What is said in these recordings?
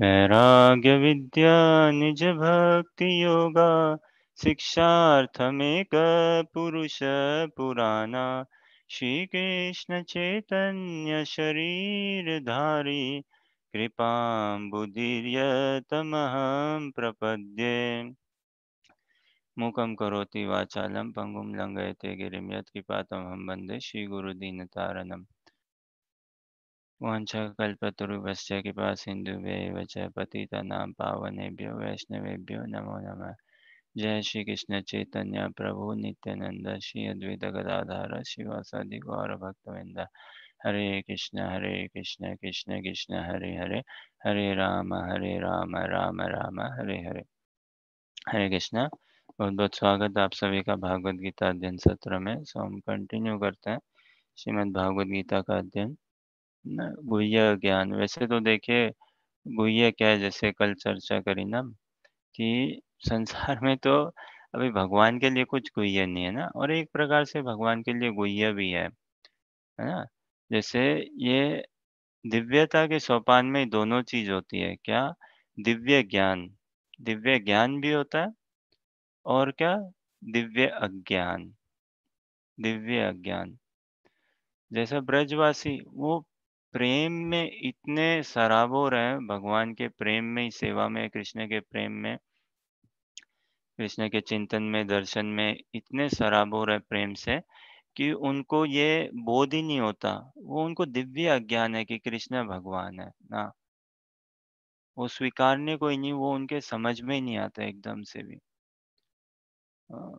वैराग्यविद्या निजभक्तियोगा शिक्षार्थमेकपुरुष पुराणा श्रीकृष्णचैतन्यशरीरधारी कृपाम्बुदीर्यतमहं प्रपद्ये मुखम करोति वाचालं पङ्गुं लंगयते गिरीम यत्कृपातं हम दीन श्रीगुरुदीनतारणम् वांछा कल्पतरुवश्च कृपा सिन्धुभ्यैव च पतितानां पावनेभ्यो वैष्णवेभ्यो नमो नम जय श्री कृष्ण चैतन्य प्रभु नित्यानंद श्री अद्वैत गदाधार शिवासादि गौर भक्तविंद हरे कृष्ण हरे कृष्ण कृष्ण कृष्ण हरे हरे हरे राम हरे राम राम राम हरे हरे हरे कृष्ण बहुत बहुत स्वागत आप सभी का भागवत गीता अध्ययन सत्र में सो हम कंटिन्यू करते हैं श्रीमद् भागवत गीता का अध्ययन ना ज्ञान वैसे तो देखिए गुहिया क्या है जैसे कल चर्चा करी ना कि संसार में तो अभी भगवान के लिए कुछ गुहिया नहीं है ना और एक प्रकार से भगवान के लिए गुहिया भी है है ना जैसे ये दिव्यता के सोपान में दोनों चीज होती है क्या दिव्य ज्ञान दिव्य ज्ञान भी होता है और क्या दिव्य अज्ञान दिव्य अज्ञान जैसा ब्रजवासी वो प्रेम में इतने सराबोर हैं भगवान के प्रेम में ही सेवा में कृष्ण के प्रेम में कृष्ण के चिंतन में दर्शन में इतने सराबोर है प्रेम से कि उनको ये बोध ही नहीं होता वो उनको दिव्य अज्ञान है कि कृष्ण भगवान है ना वो स्वीकारने को ही नहीं वो उनके समझ में ही नहीं आता एकदम से भी हाँ,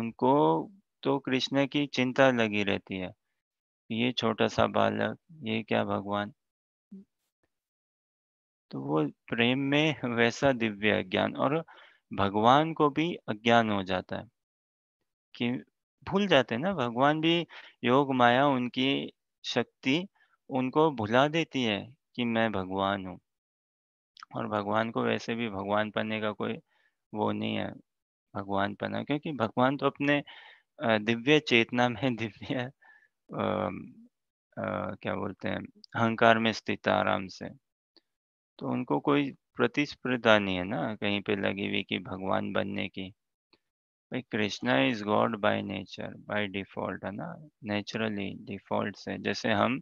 उनको तो कृष्ण की चिंता लगी रहती है ये छोटा सा बालक ये क्या भगवान तो वो प्रेम में वैसा दिव्य ज्ञान और भगवान को भी अज्ञान हो जाता है कि भूल जाते हैं ना भगवान भी योग माया उनकी शक्ति उनको भुला देती है कि मैं भगवान हूँ और भगवान को वैसे भी भगवान पने का कोई वो नहीं है भगवान पना क्योंकि भगवान तो अपने दिव्य चेतना में दिव्य आ, आ, क्या बोलते हैं अहंकार में स्थित आराम से तो उनको कोई प्रतिस्पर्धा नहीं है ना कहीं पे लगी हुई कि भगवान बनने की भाई Krishna is God by nature by default है ना नेचुरली डिफॉल्ट से जैसे हम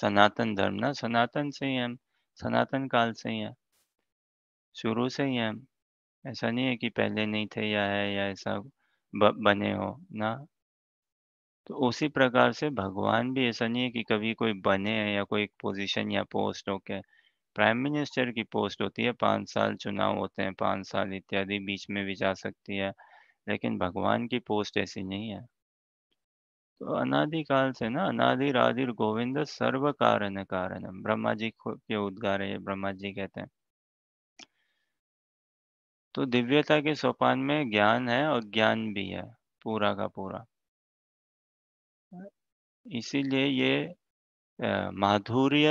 सनातन धर्म ना सनातन से ही हम सनातन काल से ही हैं शुरू से ही हम ऐसा नहीं है कि पहले नहीं थे या है या ऐसा बने हो ना तो उसी प्रकार से भगवान भी ऐसा नहीं है कि कभी कोई बने या कोई पोजीशन या पोस्ट होके प्राइम मिनिस्टर की पोस्ट होती है पाँच साल चुनाव होते हैं पाँच साल इत्यादि बीच में भी जा सकती है लेकिन भगवान की पोस्ट ऐसी नहीं है तो अनादिकाल से ना राधिर गोविंद सर्व कारण कारण ब्रह्मा जी के उद्गार है ब्रह्मा जी कहते हैं तो दिव्यता के सोपान में ज्ञान है और ज्ञान भी है पूरा का पूरा इसीलिए ये माधुर्य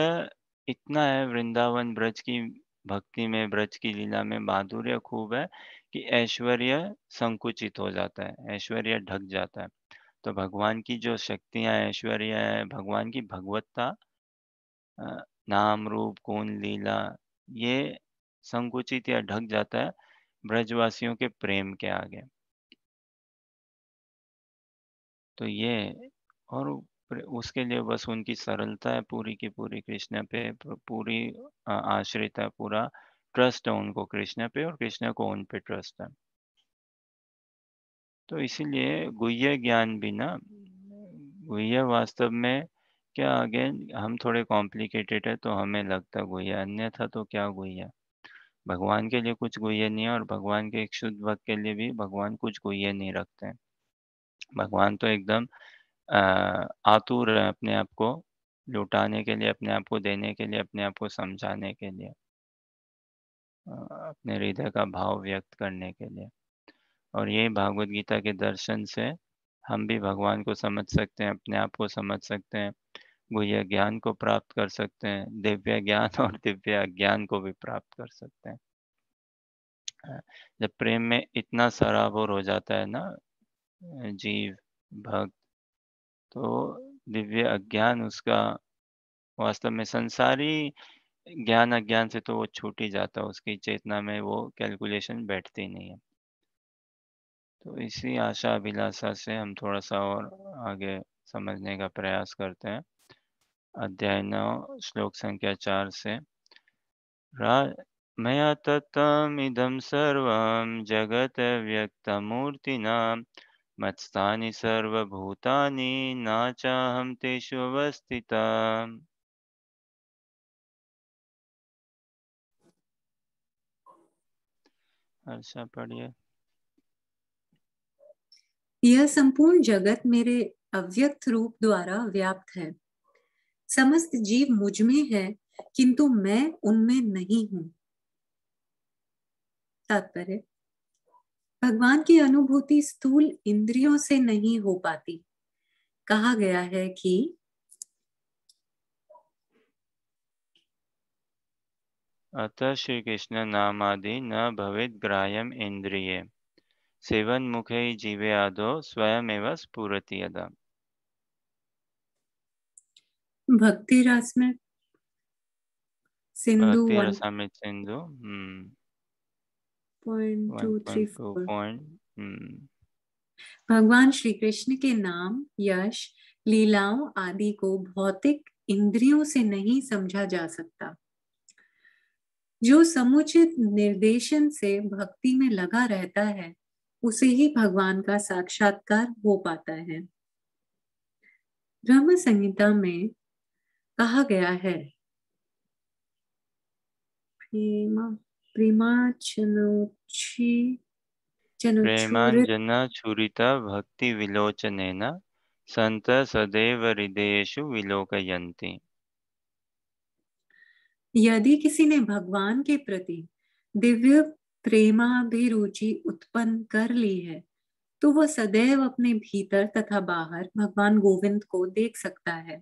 इतना है वृंदावन ब्रज की भक्ति में ब्रज की लीला में माधुर्य खूब है कि ऐश्वर्य संकुचित हो जाता है ऐश्वर्य ढक जाता है तो भगवान की जो शक्तियां ऐश्वर्य है भगवान की भगवत्ता नाम रूप कौन लीला ये संकुचित या ढक जाता है ब्रजवासियों के प्रेम के आगे तो ये और उसके लिए बस उनकी सरलता है पूरी की पूरी कृष्ण पे पूरी आश्रित है पूरा ट्रस्ट है उनको कृष्ण पे और कृष्ण को उन पे ट्रस्ट है तो इसीलिए गुह्य ज्ञान भी ना गुह्य वास्तव में क्या अगेन हम थोड़े कॉम्प्लिकेटेड है तो हमें लगता गुह्य अन्यथा तो क्या गुह्य भगवान के लिए कुछ गुह्य नहीं है और भगवान के एक शुद्ध भक्त के लिए भी भगवान कुछ गुह्य नहीं रखते हैं भगवान तो एकदम आतुर है अपने आप को लुटाने के लिए, अपने आप को देने के लिए, अपने आप को समझाने के लिए। अपने हृदय का भाव व्यक्त करने के लिए और यही भागवत गीता के दर्शन से हम भी भगवान को समझ सकते हैं, अपने आप को समझ सकते हैं, गुह्य ज्ञान को प्राप्त कर सकते हैं, दिव्य ज्ञान और दिव्य अज्ञान को भी प्राप्त कर सकते हैं। जब प्रेम में इतना सराबोर हो जाता है ना जीव, भक्त तो दिव्य अज्ञान उसका वास्तव में संसारी ज्ञान अज्ञान से तो वो छूट ही जाता है उसकी चेतना में वो कैलकुलेशन बैठती नहीं है तो इसी आशा अभिलाषा से हम थोड़ा सा और आगे समझने का प्रयास करते हैं अध्याय नौ श्लोक संख्या चार से रा मया तत्तम इदम सर्वम जगत व्यक्त मूर्ति नाम मत्स्थानि सर्वभूतानि न चाहं तेषु अवस्थिता यह संपूर्ण जगत मेरे अव्यक्त रूप द्वारा व्याप्त है समस्त जीव मुझ में है किंतु मैं उनमें नहीं हूं तात्पर्य भगवान की अनुभूति स्थूल इंद्रियों से नहीं हो पाती कहा गया है कि अतः श्री कृष्ण नाम आदि न भवित ग्राह्यम इंद्रिय सेवन मुखे जीवे आदो स्वयं स्फुरति यदा भक्ति रस में सिंधु सिंधु हम्म Hmm. भगवान श्री कृष्ण के नाम यश लीलाओं आदि को भौतिक इंद्रियों से नहीं समझा जा सकता जो समुचित निर्देशन से भक्ति में लगा रहता है उसे ही भगवान का साक्षात्कार हो पाता है ब्रह्म संहिता में कहा गया है प्रेमाचनोच्छी प्रेमाञ्जनछुरित भक्तिविलोचनेन सन्तः सदैव हृदयेषु विलोकयन्ति यदि किसी ने भगवान के प्रति दिव्य प्रेमाभिरुचि उत्पन्न कर ली है तो वह सदैव अपने भीतर तथा बाहर भगवान गोविंद को देख सकता है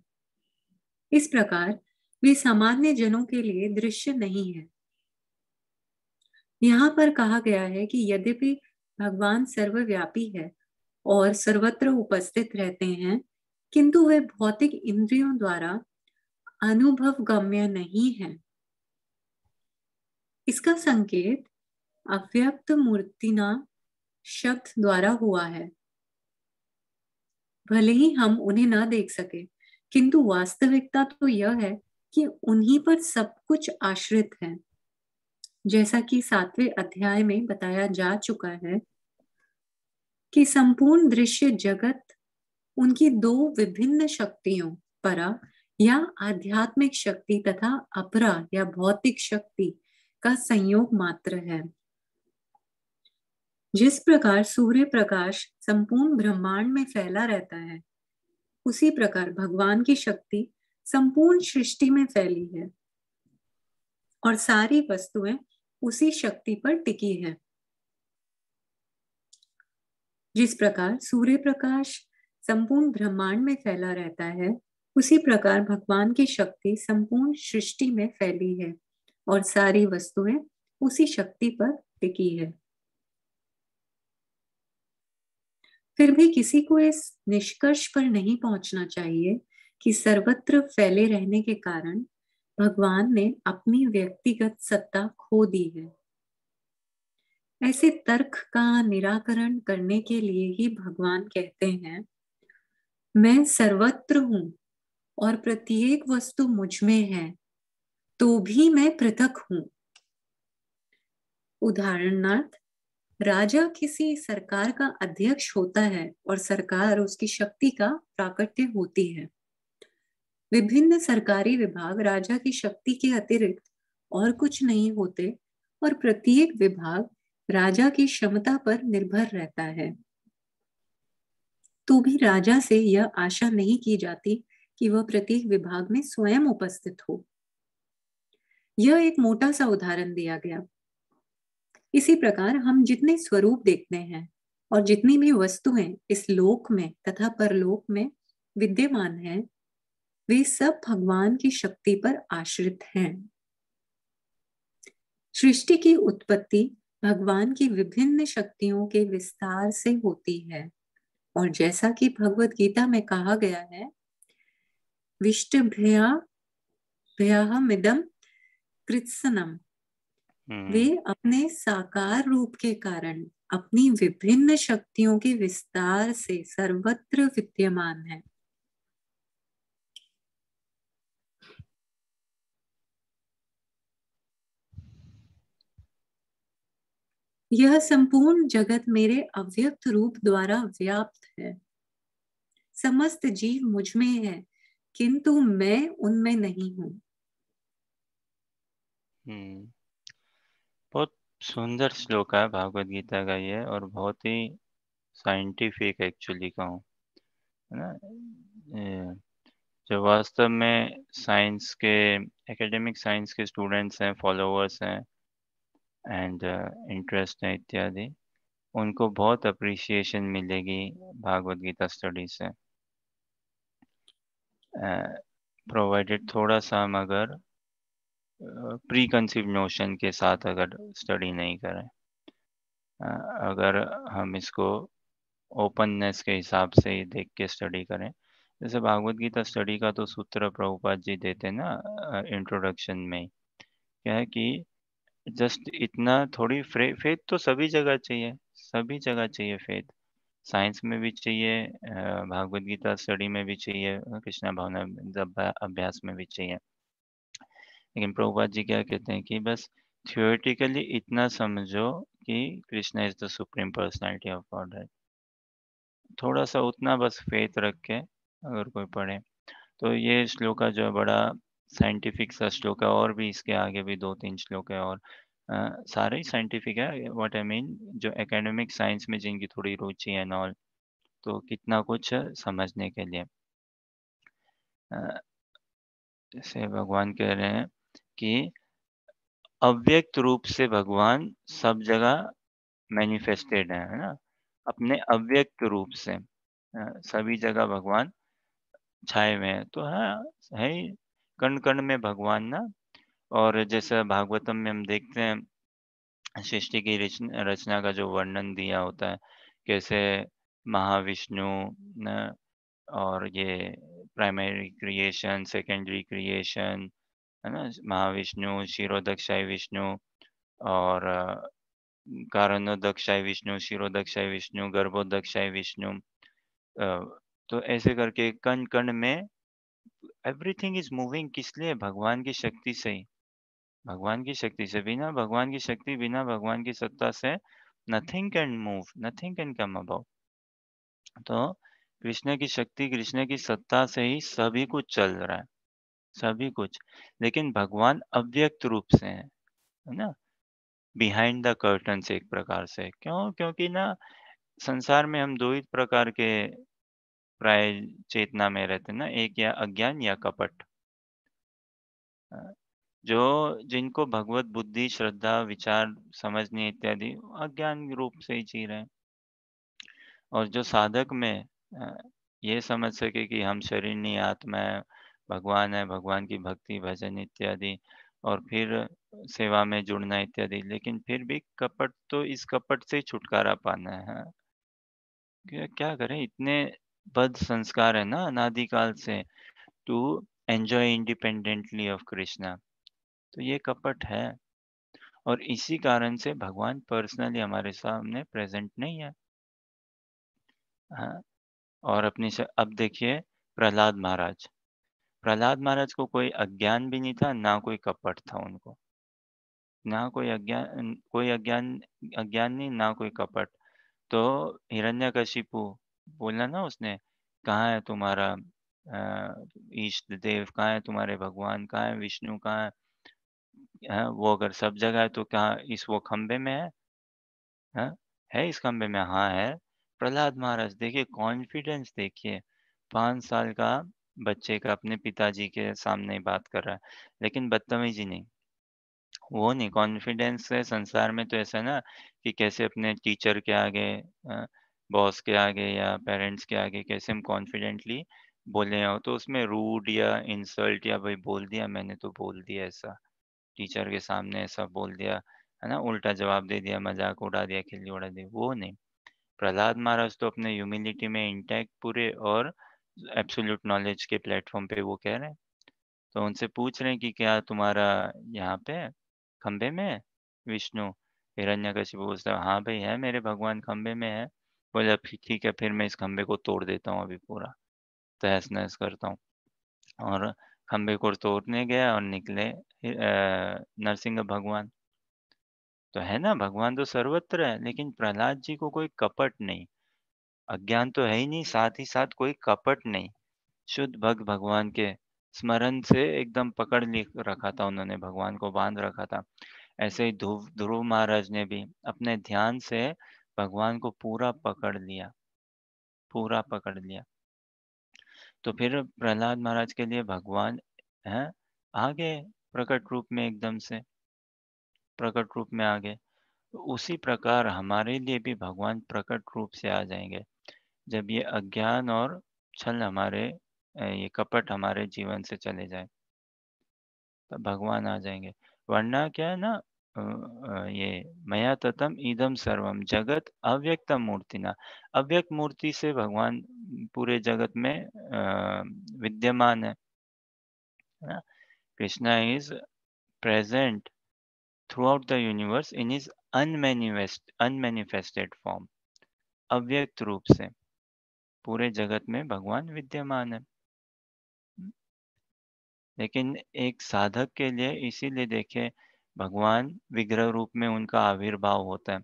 इस प्रकार वे सामान्य जनों के लिए दृश्य नहीं है यहाँ पर कहा गया है कि यद्यपि भगवान सर्वव्यापी है और सर्वत्र उपस्थित रहते हैं किंतु वे भौतिक इंद्रियों द्वारा अनुभव गम्य नहीं है इसका संकेत अव्यक्त मूर्तिना शब्द द्वारा हुआ है भले ही हम उन्हें ना देख सके किंतु वास्तविकता तो यह है कि उन्हीं पर सब कुछ आश्रित है जैसा कि सातवें अध्याय में बताया जा चुका है कि संपूर्ण दृश्य जगत उनकी दो विभिन्न शक्तियों परा या आध्यात्मिक शक्ति तथा अपरा या भौतिक शक्ति का संयोग मात्र है जिस प्रकार सूर्य प्रकाश संपूर्ण ब्रह्मांड में फैला रहता है उसी प्रकार भगवान की शक्ति संपूर्ण सृष्टि में फैली है और सारी वस्तुएं उसी शक्ति पर टिकी है जिस प्रकार सूर्य प्रकाश संपूर्ण ब्रह्मांड में फैला रहता है उसी प्रकार भगवान की शक्ति संपूर्ण सृष्टि में फैली है और सारी वस्तुएं उसी शक्ति पर टिकी है फिर भी किसी को इस निष्कर्ष पर नहीं पहुंचना चाहिए कि सर्वत्र फैले रहने के कारण भगवान ने अपनी व्यक्तिगत सत्ता खो दी है ऐसे तर्क का निराकरण करने के लिए ही भगवान कहते हैं मैं सर्वत्र हूं और प्रत्येक वस्तु मुझ में है तो भी मैं पृथक हूं उदाहरणार्थ राजा किसी सरकार का अध्यक्ष होता है और सरकार उसकी शक्ति का प्राकट्य होती है विभिन्न सरकारी विभाग राजा की शक्ति के अतिरिक्त और कुछ नहीं होते और प्रत्येक विभाग राजा की क्षमता पर निर्भर रहता है तो भी राजा से यह आशा नहीं की जाती कि वह प्रत्येक विभाग में स्वयं उपस्थित हो यह एक मोटा सा उदाहरण दिया गया इसी प्रकार हम जितने स्वरूप देखते हैं और जितनी भी वस्तुएं इस लोक में तथा परलोक में विद्यमान हैं वे सब भगवान की शक्ति पर आश्रित हैं सृष्टि की उत्पत्ति भगवान की विभिन्न शक्तियों के विस्तार से होती है और जैसा कि भगवत गीता में कहा गया है विष्ट भया भया मिदम कृत्सनम हम्म। वे अपने साकार रूप के कारण अपनी विभिन्न शक्तियों के विस्तार से सर्वत्र विद्यमान है यह संपूर्ण जगत मेरे अव्यक्त रूप द्वारा व्याप्त है समस्त जीव मुझ में है किंतु मैं उनमें नहीं हूँ हम्म, बहुत सुंदर श्लोक है भागवत गीता का ये और बहुत ही साइंटिफिक एक्चुअली कहूँ ना जो वास्तव में साइंस के एकेडमिक साइंस के स्टूडेंट्स हैं फॉलोअर्स हैं एंड इंटरेस्ट uh, है इत्यादि उनको बहुत अप्रिसिएशन मिलेगी भागवत गीता स्टडी से प्रोवाइडेड uh, थोड़ा सा हम अगर प्री कंसीव नोशन के साथ अगर स्टडी नहीं करें uh, अगर हम इसको ओपननेस के हिसाब से ही देख के स्टडी करें जैसे भागवत गीता स्टडी का तो सूत्र प्रभुपाद जी देते ना इंट्रोडक्शन में क्या है कि जस्ट इतना थोड़ी फेथ तो सभी जगह चाहिए सभी जगह चाहिए फेथ साइंस में भी चाहिए भागवत गीता स्टडी में भी चाहिए कृष्णा भावना अभ्यास में भी चाहिए लेकिन प्रभुपात जी क्या कहते हैं कि बस थियोरेटिकली इतना समझो कि Krishna is the supreme personality of God है थोड़ा सा उतना बस फेथ रख के अगर कोई पढ़े तो ये श्लोका जो है बड़ा साइंटिफिक सा श्लोक है और भी इसके आगे भी दो तीन श्लोक है और आ, सारे ही साइंटिफिक है व्हाट आई मीन जो एकेडमिक साइंस में जिनकी थोड़ी रुचि है नॉल तो कितना कुछ समझने के लिए जैसे भगवान कह रहे हैं कि अव्यक्त रूप से भगवान सब जगह मैनिफेस्टेड है है ना अपने अव्यक्त रूप से सभी जगह भगवान छाए हुए हैं तो हाँ, है है कण कण में भगवान ना और जैसा भागवतम में हम देखते हैं सृष्टि की रचना का जो वर्णन दिया होता है कैसे महाविष्णु और ये प्राइमरी क्रिएशन सेकेंडरी क्रिएशन है ना महाविष्णु शिरोदक्षाय विष्णु और दक्षाई विष्णु शिरोदक्षाय विष्णु गर्भोदक्षाई विष्णु तो ऐसे करके कण कण में एवरीथिंग इज मूविंग किस लिए भगवान की शक्ति से ही भगवान की शक्ति से बिना भगवान की शक्ति बिना भगवान की सत्ता से nothing can move nothing can come about तो कृष्ण की शक्ति कृष्ण की सत्ता से ही सभी कुछ चल रहा है सभी कुछ लेकिन भगवान अव्यक्त रूप से है ना बिहाइंड द कर्टन से एक प्रकार से क्यों क्योंकि ना संसार में हम दो ही प्रकार के प्राय चेतना में रहते ना एक या अज्ञान या कपट जो जिनको भगवत बुद्धि श्रद्धा विचार समझने इत्यादि अज्ञान रूप से ही जी रहे हैं और जो साधक में ये समझ सके कि हम शरीर नहीं आत्मा है भगवान है भगवान की भक्ति भजन इत्यादि और फिर सेवा में जुड़ना इत्यादि लेकिन फिर भी कपट तो इस कपट से छुटकारा पाना है क्या करें इतने बद संस्कार है ना अनादिकाल से to enjoy independently of Krishna तो ये कपट है और इसी कारण से भगवान पर्सनली हमारे सामने प्रेजेंट नहीं है हाँ और अपनी अब देखिए प्रहलाद महाराज प्रहलाद महाराज को कोई अज्ञान भी नहीं था ना कोई कपट था उनको ना कोई अज्ञान कोई अज्ञान अज्ञान नहीं ना कोई कपट तो हिरण्यकशिपु बोला ना उसने कहाँ है तुम्हारा इष्ट देव कहाँ है तुम्हारे भगवान कहाँ है विष्णु कहाँ है हाँ, वो अगर सब जगह है तो क्या इस वो खंबे में है हाँ, है इस खंबे में हाँ है प्रहलाद महाराज देखिए कॉन्फिडेंस देखिए पांच साल का बच्चे का अपने पिताजी के सामने बात कर रहा है लेकिन बदतमीजी नहीं वो नहीं कॉन्फिडेंस है संसार में तो ऐसा ना कि कैसे अपने टीचर के आगे बॉस के आगे या पेरेंट्स के आगे कैसे हम कॉन्फिडेंटली बोले हो तो उसमें रूड या इंसल्ट या भाई बोल दिया मैंने तो बोल दिया ऐसा टीचर के सामने ऐसा बोल दिया है ना उल्टा जवाब दे दिया मजाक उड़ा दिया खिल्ली उड़ा दी वो नहीं प्रहलाद महाराज तो अपने ह्यूमिलिटी में इंटैक्ट पूरे और एब्सोल्यूट नॉलेज के प्लेटफॉर्म पे वो कह रहे हैं तो उनसे पूछ रहे हैं कि क्या तुम्हारा यहाँ पे खम्बे में है विष्णु हिरण्य कशिप बोलता हाँ भाई है मेरे भगवान खम्भे में है बोला ठीक है फिर मैं इस खम्भे को तोड़ देता हूँ अभी पूरा तहस तो नहस करता हूँ और खम्भे को तोड़ने गया और निकले नरसिंह भगवान तो है ना भगवान तो सर्वत्र है लेकिन प्रहलाद जी को कोई कपट नहीं अज्ञान तो है ही नहीं साथ ही साथ कोई कपट नहीं शुद्ध भक्त भगवान के स्मरण से एकदम पकड़ रखा था उन्होंने भगवान को बांध रखा था ऐसे ही ध्रुव ध्रुव महाराज ने भी अपने ध्यान से भगवान को पूरा पकड़ लिया पूरा पकड़ लिया तो फिर प्रहलाद महाराज के लिए भगवान है आ गए प्रकट रूप में एकदम से प्रकट रूप में आ गए उसी प्रकार हमारे लिए भी भगवान प्रकट रूप से आ जाएंगे जब ये अज्ञान और छल हमारे ये कपट हमारे जीवन से चले जाए तब भगवान आ जाएंगे वरना क्या है ना ये मया ततम इदम सर्वम जगत अव्यक्त मूर्तिना अव्यक्त मूर्ति से भगवान पूरे जगत में विद्यमान है Krishna is present throughout the universe in is unmanifest unmanifested form अव्यक्त रूप से पूरे जगत में भगवान विद्यमान है लेकिन एक साधक के लिए इसीलिए देखे भगवान विग्रह रूप में उनका आविर्भाव होता है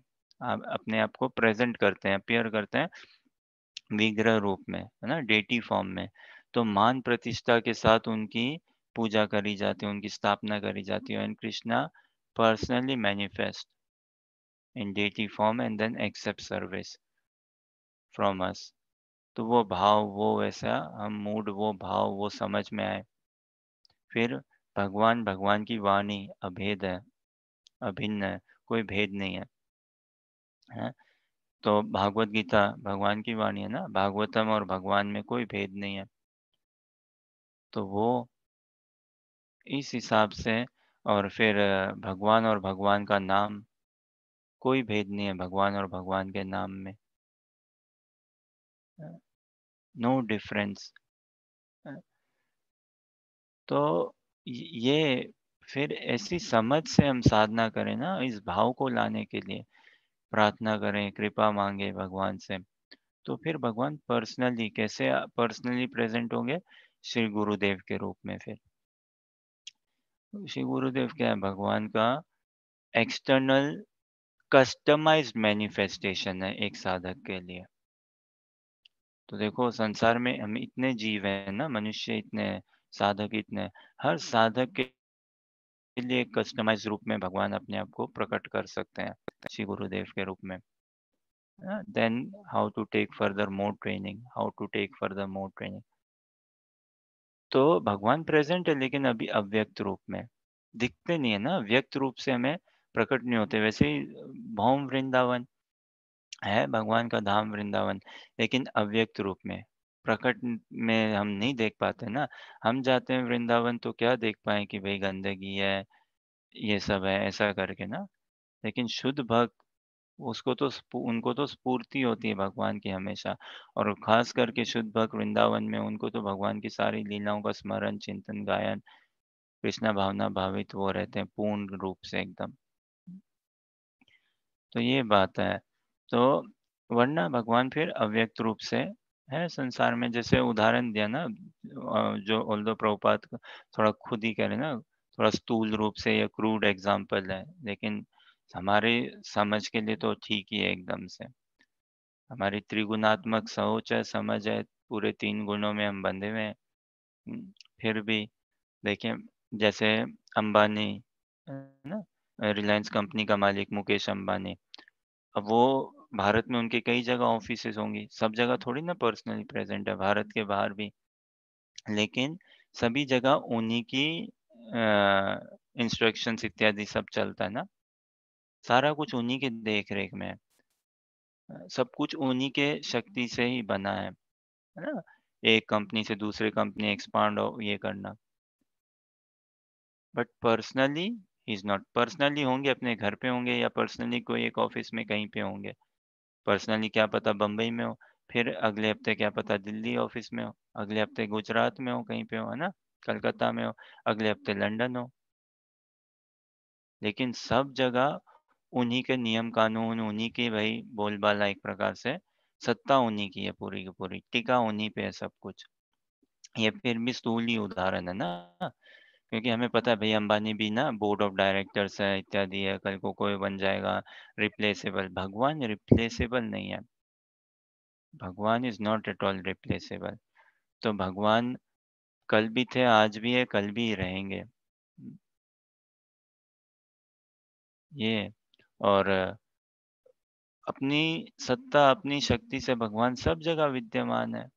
आप अपने आप को प्रेजेंट करते हैं अपियर करते हैं विग्रह रूप में है ना डेटी फॉर्म में तो मान प्रतिष्ठा के साथ उनकी पूजा करी जाती है उनकी स्थापना करी जाती है and Krishna personally manifest in deity form and then accept service from us तो वो भाव वो वैसा हम मूड वो भाव वो समझ में आए फिर भगवान भगवान की वाणी अभेद है अभिन्न है कोई भेद नहीं है है तो भागवत गीता भगवान की वाणी है ना भागवतम और भगवान में कोई भेद नहीं है तो वो इस हिसाब से और फिर भगवान और भगवान का नाम कोई भेद नहीं है भगवान और भगवान के नाम में नो डिफरेंस तो ये फिर ऐसी समझ से हम साधना करें ना इस भाव को लाने के लिए प्रार्थना करें कृपा मांगे भगवान से तो फिर भगवान पर्सनली कैसे पर्सनली प्रेजेंट होंगे श्री गुरुदेव के रूप में फिर श्री गुरुदेव क्या है भगवान का एक्सटर्नल कस्टमाइज्ड मैनिफेस्टेशन है एक साधक के लिए तो देखो संसार में हम इतने जीव हैं ना मनुष्य इतने साधक इतने हर साधक के लिए कस्टमाइज रूप में भगवान अपने आप को प्रकट कर सकते हैं श्री गुरुदेव के रूप में then how to take further more training how to take further more training तो भगवान प्रेजेंट है लेकिन अभी अव्यक्त रूप में दिखते नहीं है ना व्यक्त रूप से हमें प्रकट नहीं होते वैसे ही भौम वृंदावन है भगवान का धाम वृंदावन लेकिन अव्यक्त रूप में प्रकट में हम नहीं देख पाते ना हम जाते हैं वृंदावन तो क्या देख पाए कि भाई गंदगी है ये सब है ऐसा करके ना लेकिन शुद्ध भक्त उसको तो उनको तो स्फूर्ति होती है भगवान की हमेशा और खास करके शुद्ध भक्त वृंदावन में उनको तो भगवान की सारी लीलाओं का स्मरण चिंतन गायन कृष्णा भावना भावित वो रहते हैं पूर्ण रूप से एकदम तो ये बात है तो वरना भगवान फिर अव्यक्त रूप से है संसार में जैसे उदाहरण दिया ना जो ओल्डो प्रभुपात थोड़ा खुद ही कह रहे ना थोड़ा स्थूल रूप से या क्रूड एग्जाम्पल है लेकिन हमारे समझ के लिए तो ठीक ही है एकदम से हमारी त्रिगुणात्मक सोच है समझ है पूरे तीन गुणों में हम बंधे हुए हैं फिर भी देखिए जैसे अंबानी ना रिलायंस कंपनी का मालिक मुकेश अंबानी अब वो भारत में उनके कई जगह ऑफिसेज होंगी सब जगह थोड़ी ना पर्सनली प्रेजेंट है भारत के बाहर भी लेकिन सभी जगह उन्हीं की इंस्ट्रक्शन इत्यादि सब चलता है ना सारा कुछ उन्हीं के देख रेख में है सब कुछ उन्हीं के शक्ति से ही बना है है ना एक कंपनी से दूसरे कंपनी एक्सपांड हो ये करना but personally is not personally होंगे अपने घर पे होंगे या पर्सनली कोई एक ऑफिस में कहीं पे होंगे पर्सनली क्या पता बम्बई में हो फिर अगले हफ्ते क्या पता दिल्ली ऑफिस में हो अगले हफ्ते गुजरात में हो कहीं पे हो है ना कलकत्ता में हो अगले हफ्ते लंदन हो लेकिन सब जगह उन्हीं के नियम कानून उन्हीं की भाई बोलबाला एक प्रकार से सत्ता उन्हीं की है पूरी की पूरी टिका उन्हीं पे है सब कुछ ये फिर भी स्थूल ही उदाहरण है ना क्योंकि हमें पता है भाई अंबानी भी ना बोर्ड ऑफ डायरेक्टर्स है इत्यादि है कल को कोई बन जाएगा रिप्लेसेबल भगवान रिप्लेसेबल नहीं है भगवान is not at all replaceable तो भगवान कल भी थे आज भी है कल भी रहेंगे ये और अपनी सत्ता अपनी शक्ति से भगवान सब जगह विद्यमान है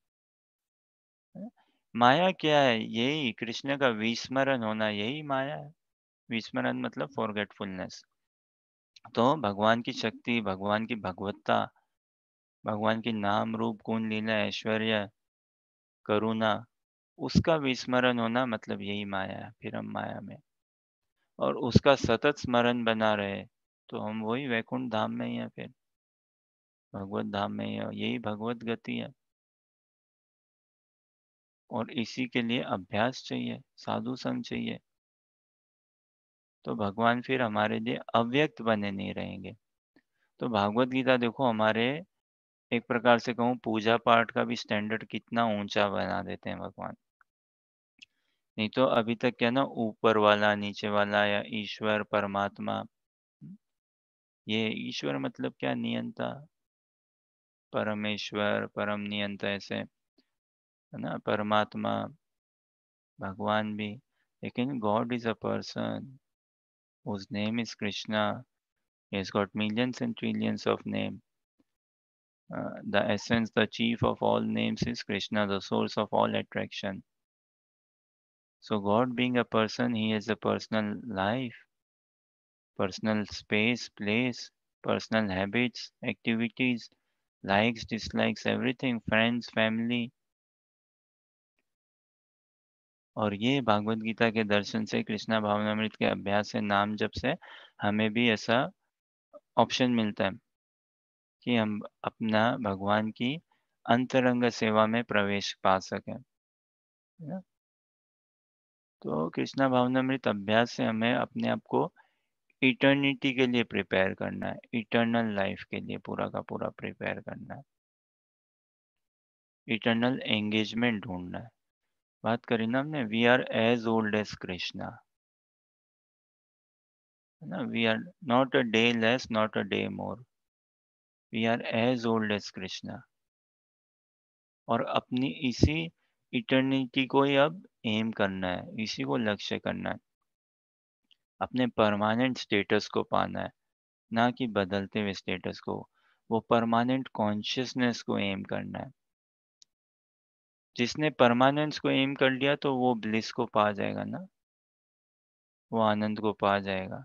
माया क्या है यही कृष्ण का विस्मरण होना यही माया है विस्मरण मतलब फॉरगेटफुलनेस तो भगवान की शक्ति भगवान की भगवत्ता भगवान की नाम रूप गुण लीला ऐश्वर्य करुणा उसका विस्मरण होना मतलब यही माया है फिर हम माया में और उसका सतत स्मरण बना रहे तो हम वही वैकुंठ धाम में ही है फिर भगवत धाम में ही यही भगवत गति है और इसी के लिए अभ्यास चाहिए साधु संग चाहिए तो भगवान फिर हमारे लिए अव्यक्त बने नहीं रहेंगे तो भागवत गीता देखो हमारे एक प्रकार से कहूँ पूजा पाठ का भी स्टैंडर्ड कितना ऊंचा बना देते हैं भगवान नहीं तो अभी तक क्या ना ऊपर वाला नीचे वाला या ईश्वर परमात्मा ये ईश्वर मतलब क्या नियंता परमेश्वर परम नियंता ऐसे है ना परमात्मा भगवान भी लेकिन God is a person whose name is Krishna. He has got millions and trillions of name. Uh, the essence, the chief of all names is Krishna, the source of all attraction. So, God being a person, He has a personal life, personal space, place, personal habits, activities, likes, dislikes, everything, friends, family, और ये भागवत गीता के दर्शन से कृष्णा भावनामृत के अभ्यास से नाम जब से हमें भी ऐसा ऑप्शन मिलता है कि हम अपना भगवान की अंतरंग सेवा में प्रवेश पा सकें तो कृष्णा भावनामृत अभ्यास से हमें अपने आप को इटर्निटी के लिए प्रिपेयर करना है इटर्नल लाइफ के लिए पूरा का पूरा प्रिपेयर करना है इटर्नल एंगेजमेंट ढूंढना है बात करी ना हमने we are as old as Krishna है ना we are not a day less not a day more we are as old as Krishna और अपनी इसी इटर्निटी को ही अब एम करना है इसी को लक्ष्य करना है अपने परमानेंट स्टेटस को पाना है ना कि बदलते हुए स्टेटस को वो परमानेंट कॉन्शियसनेस को एम करना है जिसने परमानेंस को एम कर लिया तो वो ब्लिस को पा जाएगा ना वो आनंद को पा जाएगा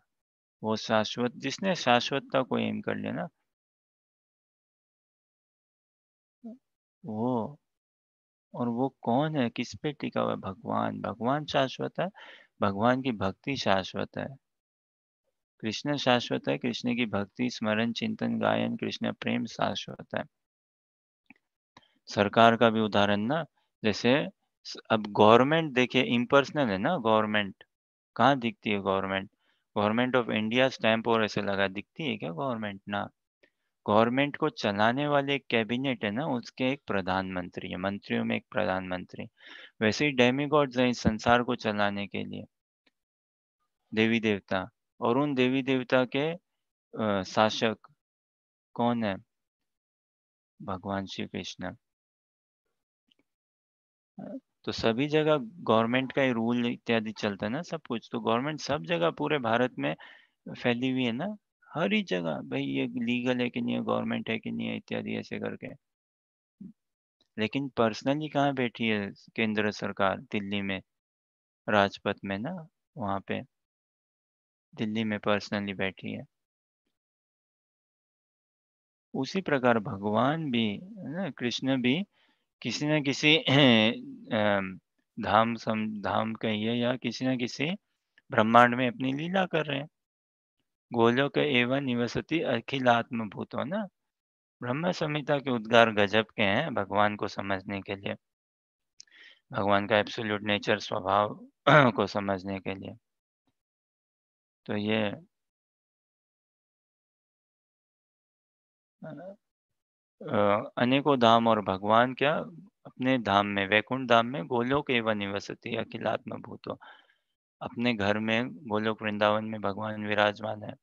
वो शाश्वत जिसने शाश्वतता को एम कर लिया ना वो और वो कौन है किस पे टिका हुआ भगवान भगवान शाश्वत है भगवान की भक्ति शाश्वत है कृष्ण शाश्वत है कृष्ण की भक्ति स्मरण चिंतन गायन कृष्ण प्रेम शाश्वत है सरकार का भी उदाहरण ना जैसे अब गवर्नमेंट देखिए इम्पर्सनल है ना गवर्नमेंट कहाँ दिखती है government government of India stamp और ऐसे लगा दिखती है क्या गवर्नमेंट ना गवर्नमेंट को चलाने वाले एक कैबिनेट है ना उसके एक प्रधानमंत्री है मंत्रियों में एक प्रधानमंत्री वैसे ही डेमीगॉड्स हैं इस संसार को चलाने के लिए देवी देवता और उन देवी देवता के आ, शासक कौन है भगवान श्री कृष्ण तो सभी जगह गवर्नमेंट का ही रूल इत्यादि चलता है ना सब कुछ तो गवर्नमेंट सब जगह पूरे भारत में फैली हुई है ना हर ही जगह भाई ये लीगल है कि नहीं है गवर्नमेंट है कि नहीं है इत्यादि ऐसे करके लेकिन पर्सनली कहाँ बैठी है केंद्र सरकार दिल्ली में राजपथ में ना वहाँ पे दिल्ली में पर्सनली बैठी है उसी प्रकार भगवान भी है ना कृष्ण भी किसी न किसी धाम सम धाम कहिए या किसी न किसी ब्रह्मांड में अपनी लीला कर रहे हैं गोलोक एवं निवसती अखिलात्म भूत हो ना ब्रह्म संहिता के उद्गार गजब के हैं भगवान को समझने के लिए भगवान का एब्सोल्यूट नेचर स्वभाव को समझने के लिए तो ये अनेकों धाम और भगवान क्या अपने धाम में वैकुंठ धाम में गोलोक एवं निवसती अखिलात्म भूतो अपने घर में गोलोक वृंदावन में भगवान विराजमान है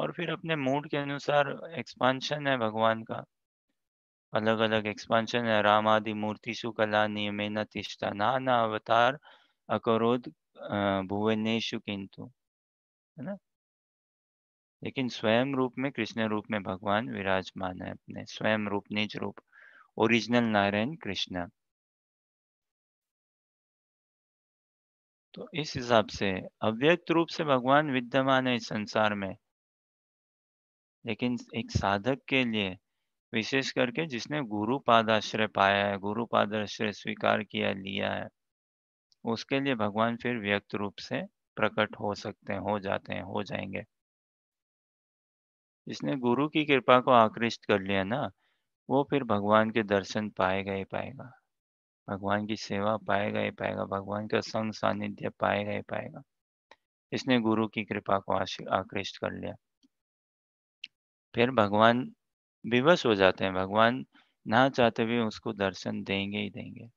और फिर अपने मूड के अनुसार एक्सपांशन है भगवान का अलग अलग एक्सपांशन है राम आदि मूर्ति सुकला न तिष्ठा नाना अवतार अकरोध भुवनेशु किंतु है ना लेकिन स्वयं रूप में कृष्ण रूप में भगवान विराजमान है अपने स्वयं रूप निज रूप ओरिजिनल नारायण कृष्ण तो इस हिसाब से अव्यक्त रूप से भगवान विद्यमान है इस संसार में लेकिन एक साधक के लिए विशेष करके जिसने गुरु पादाश्रय पाया है गुरु पादाश्रय स्वीकार किया लिया है उसके लिए भगवान फिर व्यक्त रूप से प्रकट हो सकते हैं हो जाते हैं हो जाएंगे जिसने गुरु की कृपा को आकृष्ट कर लिया ना वो फिर भगवान के दर्शन पाएगा ही पाएगा भगवान की सेवा पाएगा ही पाएगा भगवान का संग सानिध्य पाएगा ही पाएगा इसने गुरु की कृपा को आकृष्ट कर लिया फिर भगवान विवश हो जाते हैं भगवान ना चाहते हुए उसको दर्शन देंगे ही देंगे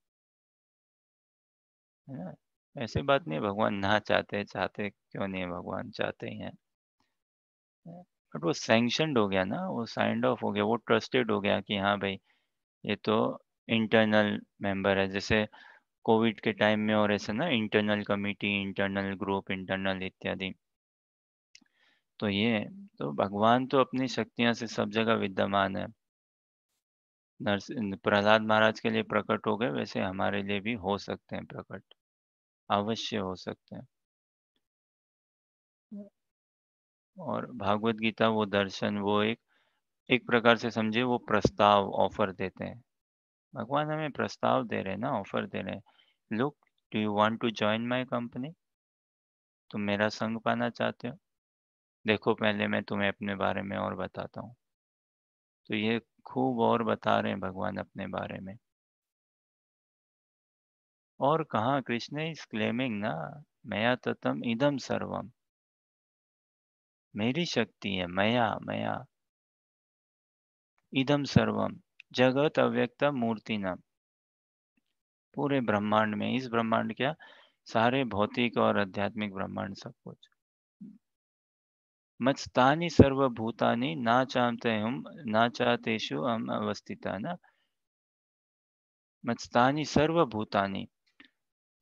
ऐसे बात नहीं भगवान ना चाहते चाहते क्यों नहीं भगवान चाहते ही हैं बट वो सेंक्शनड हो गया ना वो साइंड ऑफ हो गया वो ट्रस्टेड हो गया कि हाँ भाई ये तो इंटरनल मेंबर है जैसे कोविड के टाइम में और ऐसे ना internal committee internal group internal इत्यादि तो ये तो भगवान तो अपनी शक्तियां से सब जगह विद्यमान है नरस प्रहलाद महाराज के लिए प्रकट हो गए वैसे हमारे लिए भी हो सकते हैं प्रकट अवश्य हो सकते हैं और भागवत गीता वो दर्शन वो एक एक प्रकार से समझे वो प्रस्ताव ऑफर देते हैं भगवान हमें प्रस्ताव दे रहे हैं ना ऑफर दे रहे हैं look do you want to join my company तुम मेरा संग पाना चाहते हो देखो पहले मैं तुम्हें अपने बारे में और बताता हूँ तो ये खूब और बता रहे हैं भगवान अपने बारे में और कहा कृष्ण इज क्लेमिंग ना मया ततम इदम सर्वम मेरी शक्ति है मया मया इदम सर्वम जगत अव्यक्त मूर्ति नाम पूरे ब्रह्मांड में इस ब्रह्मांड क्या सारे भौतिक और आध्यात्मिक ब्रह्मांड सब कुछ मत्स्तानी सर्वभूतानी ना चाहते हम ना चाहते शु हम अवस्थिता न मत्स्तानी सर्वभूतानी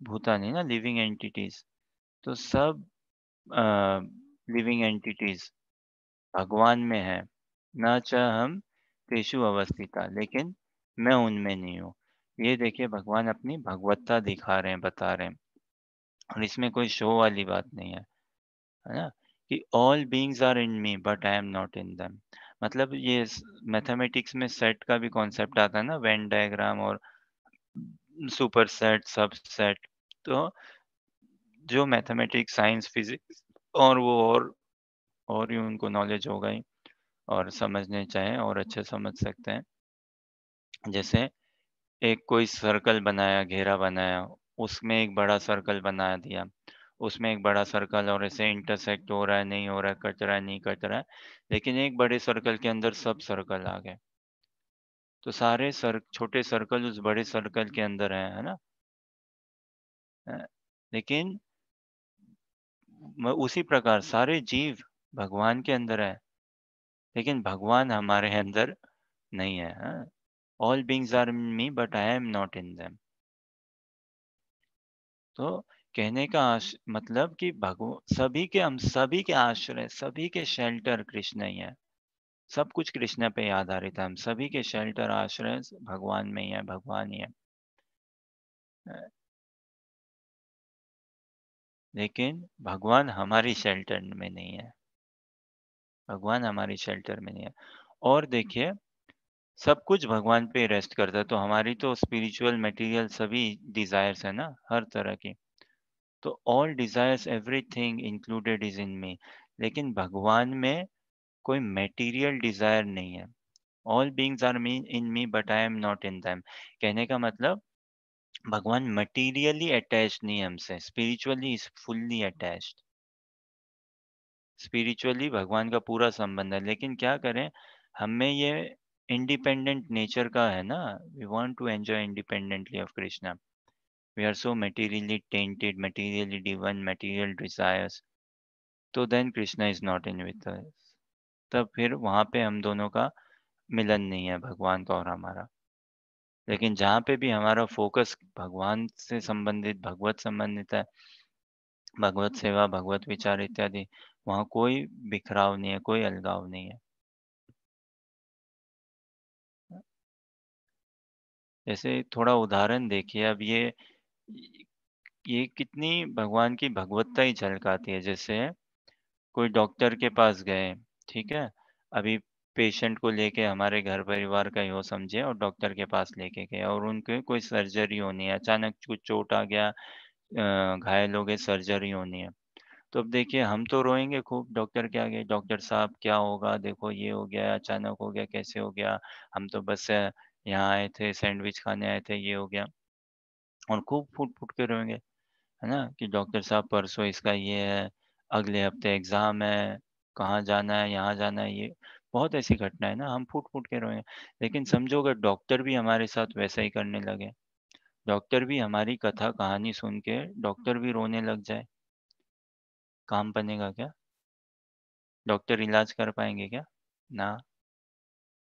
भूतानी ना लिविंग एंटिटीज तो सब आ, लिविंग एंटिटीज भगवान में है ना चाह हम पेशु अवस्थिता लेकिन मैं उनमें नहीं हूँ ये देखिए भगवान अपनी भगवत्ता दिखा रहे हैं बता रहे हैं और इसमें कोई शो वाली बात नहीं है है ना कि all beings are in me but I am not in them मतलब ये मैथमेटिक्स में सेट का भी कॉन्सेप्ट आता है ना वेन डायग्राम और सुपर सेट सब सेट तो जो मैथमेटिक्स साइंस फिजिक्स और वो और और ही उनको नॉलेज हो गई और समझने चाहें और अच्छे समझ सकते हैं जैसे एक कोई सर्कल बनाया घेरा बनाया उसमें एक बड़ा सर्कल बना दिया उसमें एक बड़ा सर्कल और ऐसे इंटरसेक्ट हो रहा है नहीं हो रहा है कट रहा है नहीं कट रहा है लेकिन एक बड़े सर्कल के अंदर सब सर्कल आ गए तो सारे सर छोटे सर्कल उस बड़े सर्कल के अंदर हैं है ना लेकिन उसी प्रकार सारे जीव भगवान के अंदर है लेकिन भगवान हमारे अंदर नहीं है all beings are me but I am not in them तो कहने का मतलब कि भगवान सभी के हम सभी के आश्रय सभी के शेल्टर कृष्ण ही है सब कुछ कृष्ण पे आधारित है हम सभी के शेल्टर आश्रय भगवान में ही है भगवान ही है लेकिन भगवान हमारी शेल्टर में नहीं है भगवान हमारी शेल्टर में नहीं है और देखिए सब कुछ भगवान पे रेस्ट करता है तो हमारी तो स्पिरिचुअल मटेरियल सभी डिजायर्स है ना हर तरह की तो all desires everything included is in me लेकिन भगवान में कोई मटेरियल डिजायर नहीं है all beings are me in me but I am not in them कहने का मतलब भगवान मटीरियली अटैच नहीं है हमसे spiritually is fully attach spiritually भगवान का पूरा संबंध है लेकिन क्या करें हमें ये इंडिपेंडेंट नेचर का है ना we want to enjoy independently of Krishna we are so materially tainted materially driven material desires तो then Krishna is not in with तब फिर वहाँ पे हम दोनों का मिलन नहीं है भगवान का और हमारा लेकिन जहाँ पे भी हमारा फोकस भगवान से संबंधित भगवत संबंधित है भगवत हाँ। सेवा भगवत विचार इत्यादि वहाँ कोई बिखराव नहीं है कोई अलगाव नहीं है जैसे थोड़ा उदाहरण देखिए अब ये ये कितनी भगवान की भगवत्ता ही झलकाती है जैसे कोई डॉक्टर के पास गए ठीक है अभी पेशेंट को लेके हमारे घर परिवार का ही हो समझे और डॉक्टर के पास लेके गए और उनके कोई सर्जरी होनी है अचानक कुछ चोट आ गया घायल हो गए सर्जरी होनी है तो अब देखिए हम तो रोएंगे खूब डॉक्टर के आगे डॉक्टर साहब क्या होगा देखो ये हो गया अचानक हो गया कैसे हो गया हम तो बस यहाँ आए थे सैंडविच खाने आए थे ये हो गया और खूब फूट फूट के रोएंगे है ना कि डॉक्टर साहब परसों इसका ये है अगले हफ्ते एग्ज़ाम है कहाँ जाना है यहाँ जाना है ये बहुत ऐसी घटना है ना हम फूट फूट के रोए लेकिन हम्म। समझो अगर डॉक्टर भी हमारे साथ वैसा ही करने लगे डॉक्टर भी हमारी कथा कहानी सुन के डॉक्टर भी रोने लग जाए काम बनेगा क्या डॉक्टर इलाज कर पाएंगे क्या ना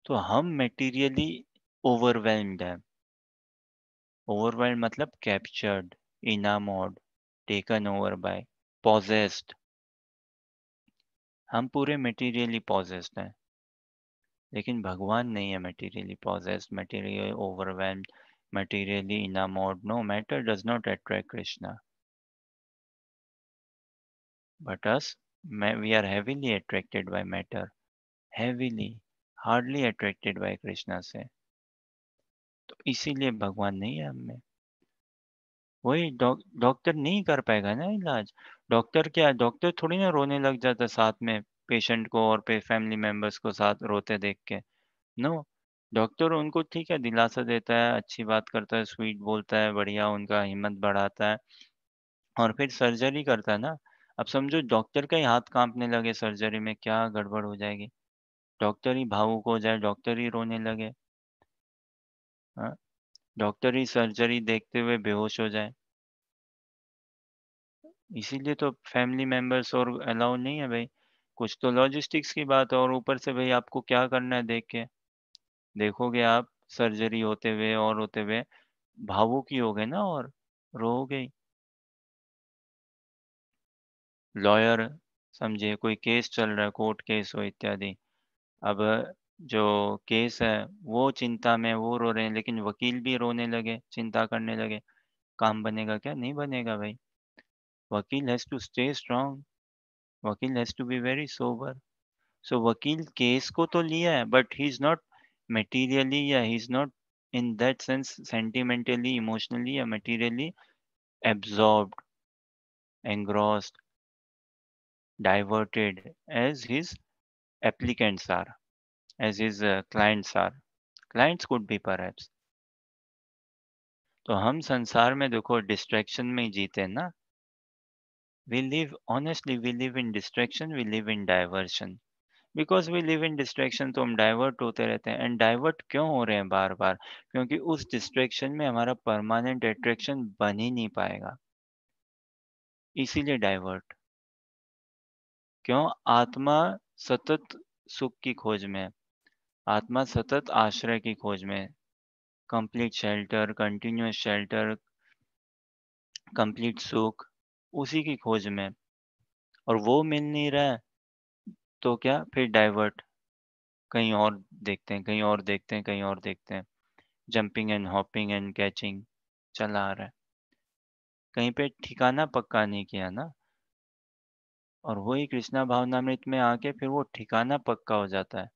तो हम मेटीरियली ओवरवेल्म्ड है ओवरवेल्म मतलब captured enamoured taken over by possessed हम पूरे मटेरियली पॉजेस्ड हैं लेकिन भगवान नहीं है materially possessed material overwhelm materially mode no matter does not attract Krishna but us we are heavily attracted by matter heavily hardly attracted by Krishna से तो इसीलिए भगवान नहीं है हमें वही डॉक्टर डौ, नहीं कर पाएगा ना इलाज डॉक्टर क्या डॉक्टर थोड़ी ना रोने लग जाता साथ में पेशेंट को और पे फैमिली मेम्बर्स को साथ रोते देख के नो डॉक्टर उनको ठीक है दिलासा देता है अच्छी बात करता है स्वीट बोलता है बढ़िया उनका हिम्मत बढ़ाता है और फिर सर्जरी करता है ना अब समझो डॉक्टर का ही हाथ कांपने लगे सर्जरी में क्या गड़बड़ हो जाएगी डॉक्टर ही भावुक हो जाए डॉक्टर ही रोने लगे हाँ? डॉक्टर ही सर्जरी देखते हुए बेहोश हो जाए इसीलिए तो फैमिली मेंबर्स और अलाउ नहीं है भाई कुछ तो लॉजिस्टिक्स की बात है और ऊपर से भाई आपको क्या करना है देख के देखोगे आप सर्जरी होते हुए और होते हुए भावुक ही हो गए ना और रोओगे लॉयर समझे कोई केस चल रहा है कोर्ट केस हो इत्यादि अब जो केस है वो चिंता में वो रो रहे हैं लेकिन वकील भी रोने लगे चिंता करने लगे काम बनेगा क्या नहीं बनेगा भाई वकील हैज़ टू स्टे स्ट्रांग वकील has to be very sober so वकील केस को तो लिया है but he is not materially या he is not in that sense sentimentally emotionally या materially absorb engrossed diverted as his applicants are as his clients are clients could भी पर तो हम संसार में देखो डिस्ट्रैक्शन में जीते हैं ना we live honestly we live in distraction we live in diversion because we live in distraction तो हम डाइवर्ट होते रहते हैं एंड डाइवर्ट क्यों हो रहे हैं बार बार क्योंकि उस डिस्ट्रैक्शन में हमारा परमानेंट अट्रैक्शन बन ही नहीं पाएगा इसीलिए डाइवर्ट क्यों आत्मा सतत सुख की खोज में आत्मा सतत आश्रय की खोज में complete shelter continuous shelter complete सुख उसी की खोज में और वो मिल नहीं रहा है तो क्या फिर डाइवर्ट कहीं और देखते हैं कहीं और देखते हैं कहीं और देखते हैं jumping and hopping and catching चला आ रहा है कहीं पे ठिकाना पक्का नहीं किया ना और वही कृष्णा भावनामृत में आके फिर वो ठिकाना पक्का हो जाता है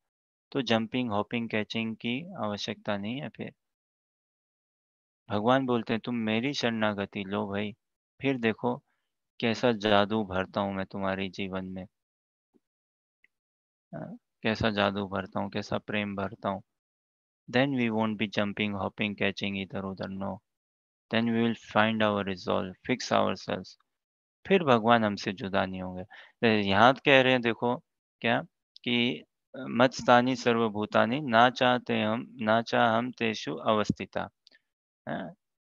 तो जंपिंग हॉपिंग कैचिंग की आवश्यकता नहीं है फिर भगवान बोलते हैं तुम मेरी शरणागति लो भाई फिर देखो कैसा जादू भरता हूँ मैं तुम्हारे जीवन में कैसा जादू भरता हूँ कैसा प्रेम भरता हूँ then we want be jumping hopping catching इधर उधर no then we will find our resolve fix our selves फिर भगवान हमसे जुदा नहीं होंगे यहाँ कह रहे हैं देखो क्या कि मत्स्तानी सर्वभूतानी ना चाहते हम ना चाह हम तेषु अवस्थिता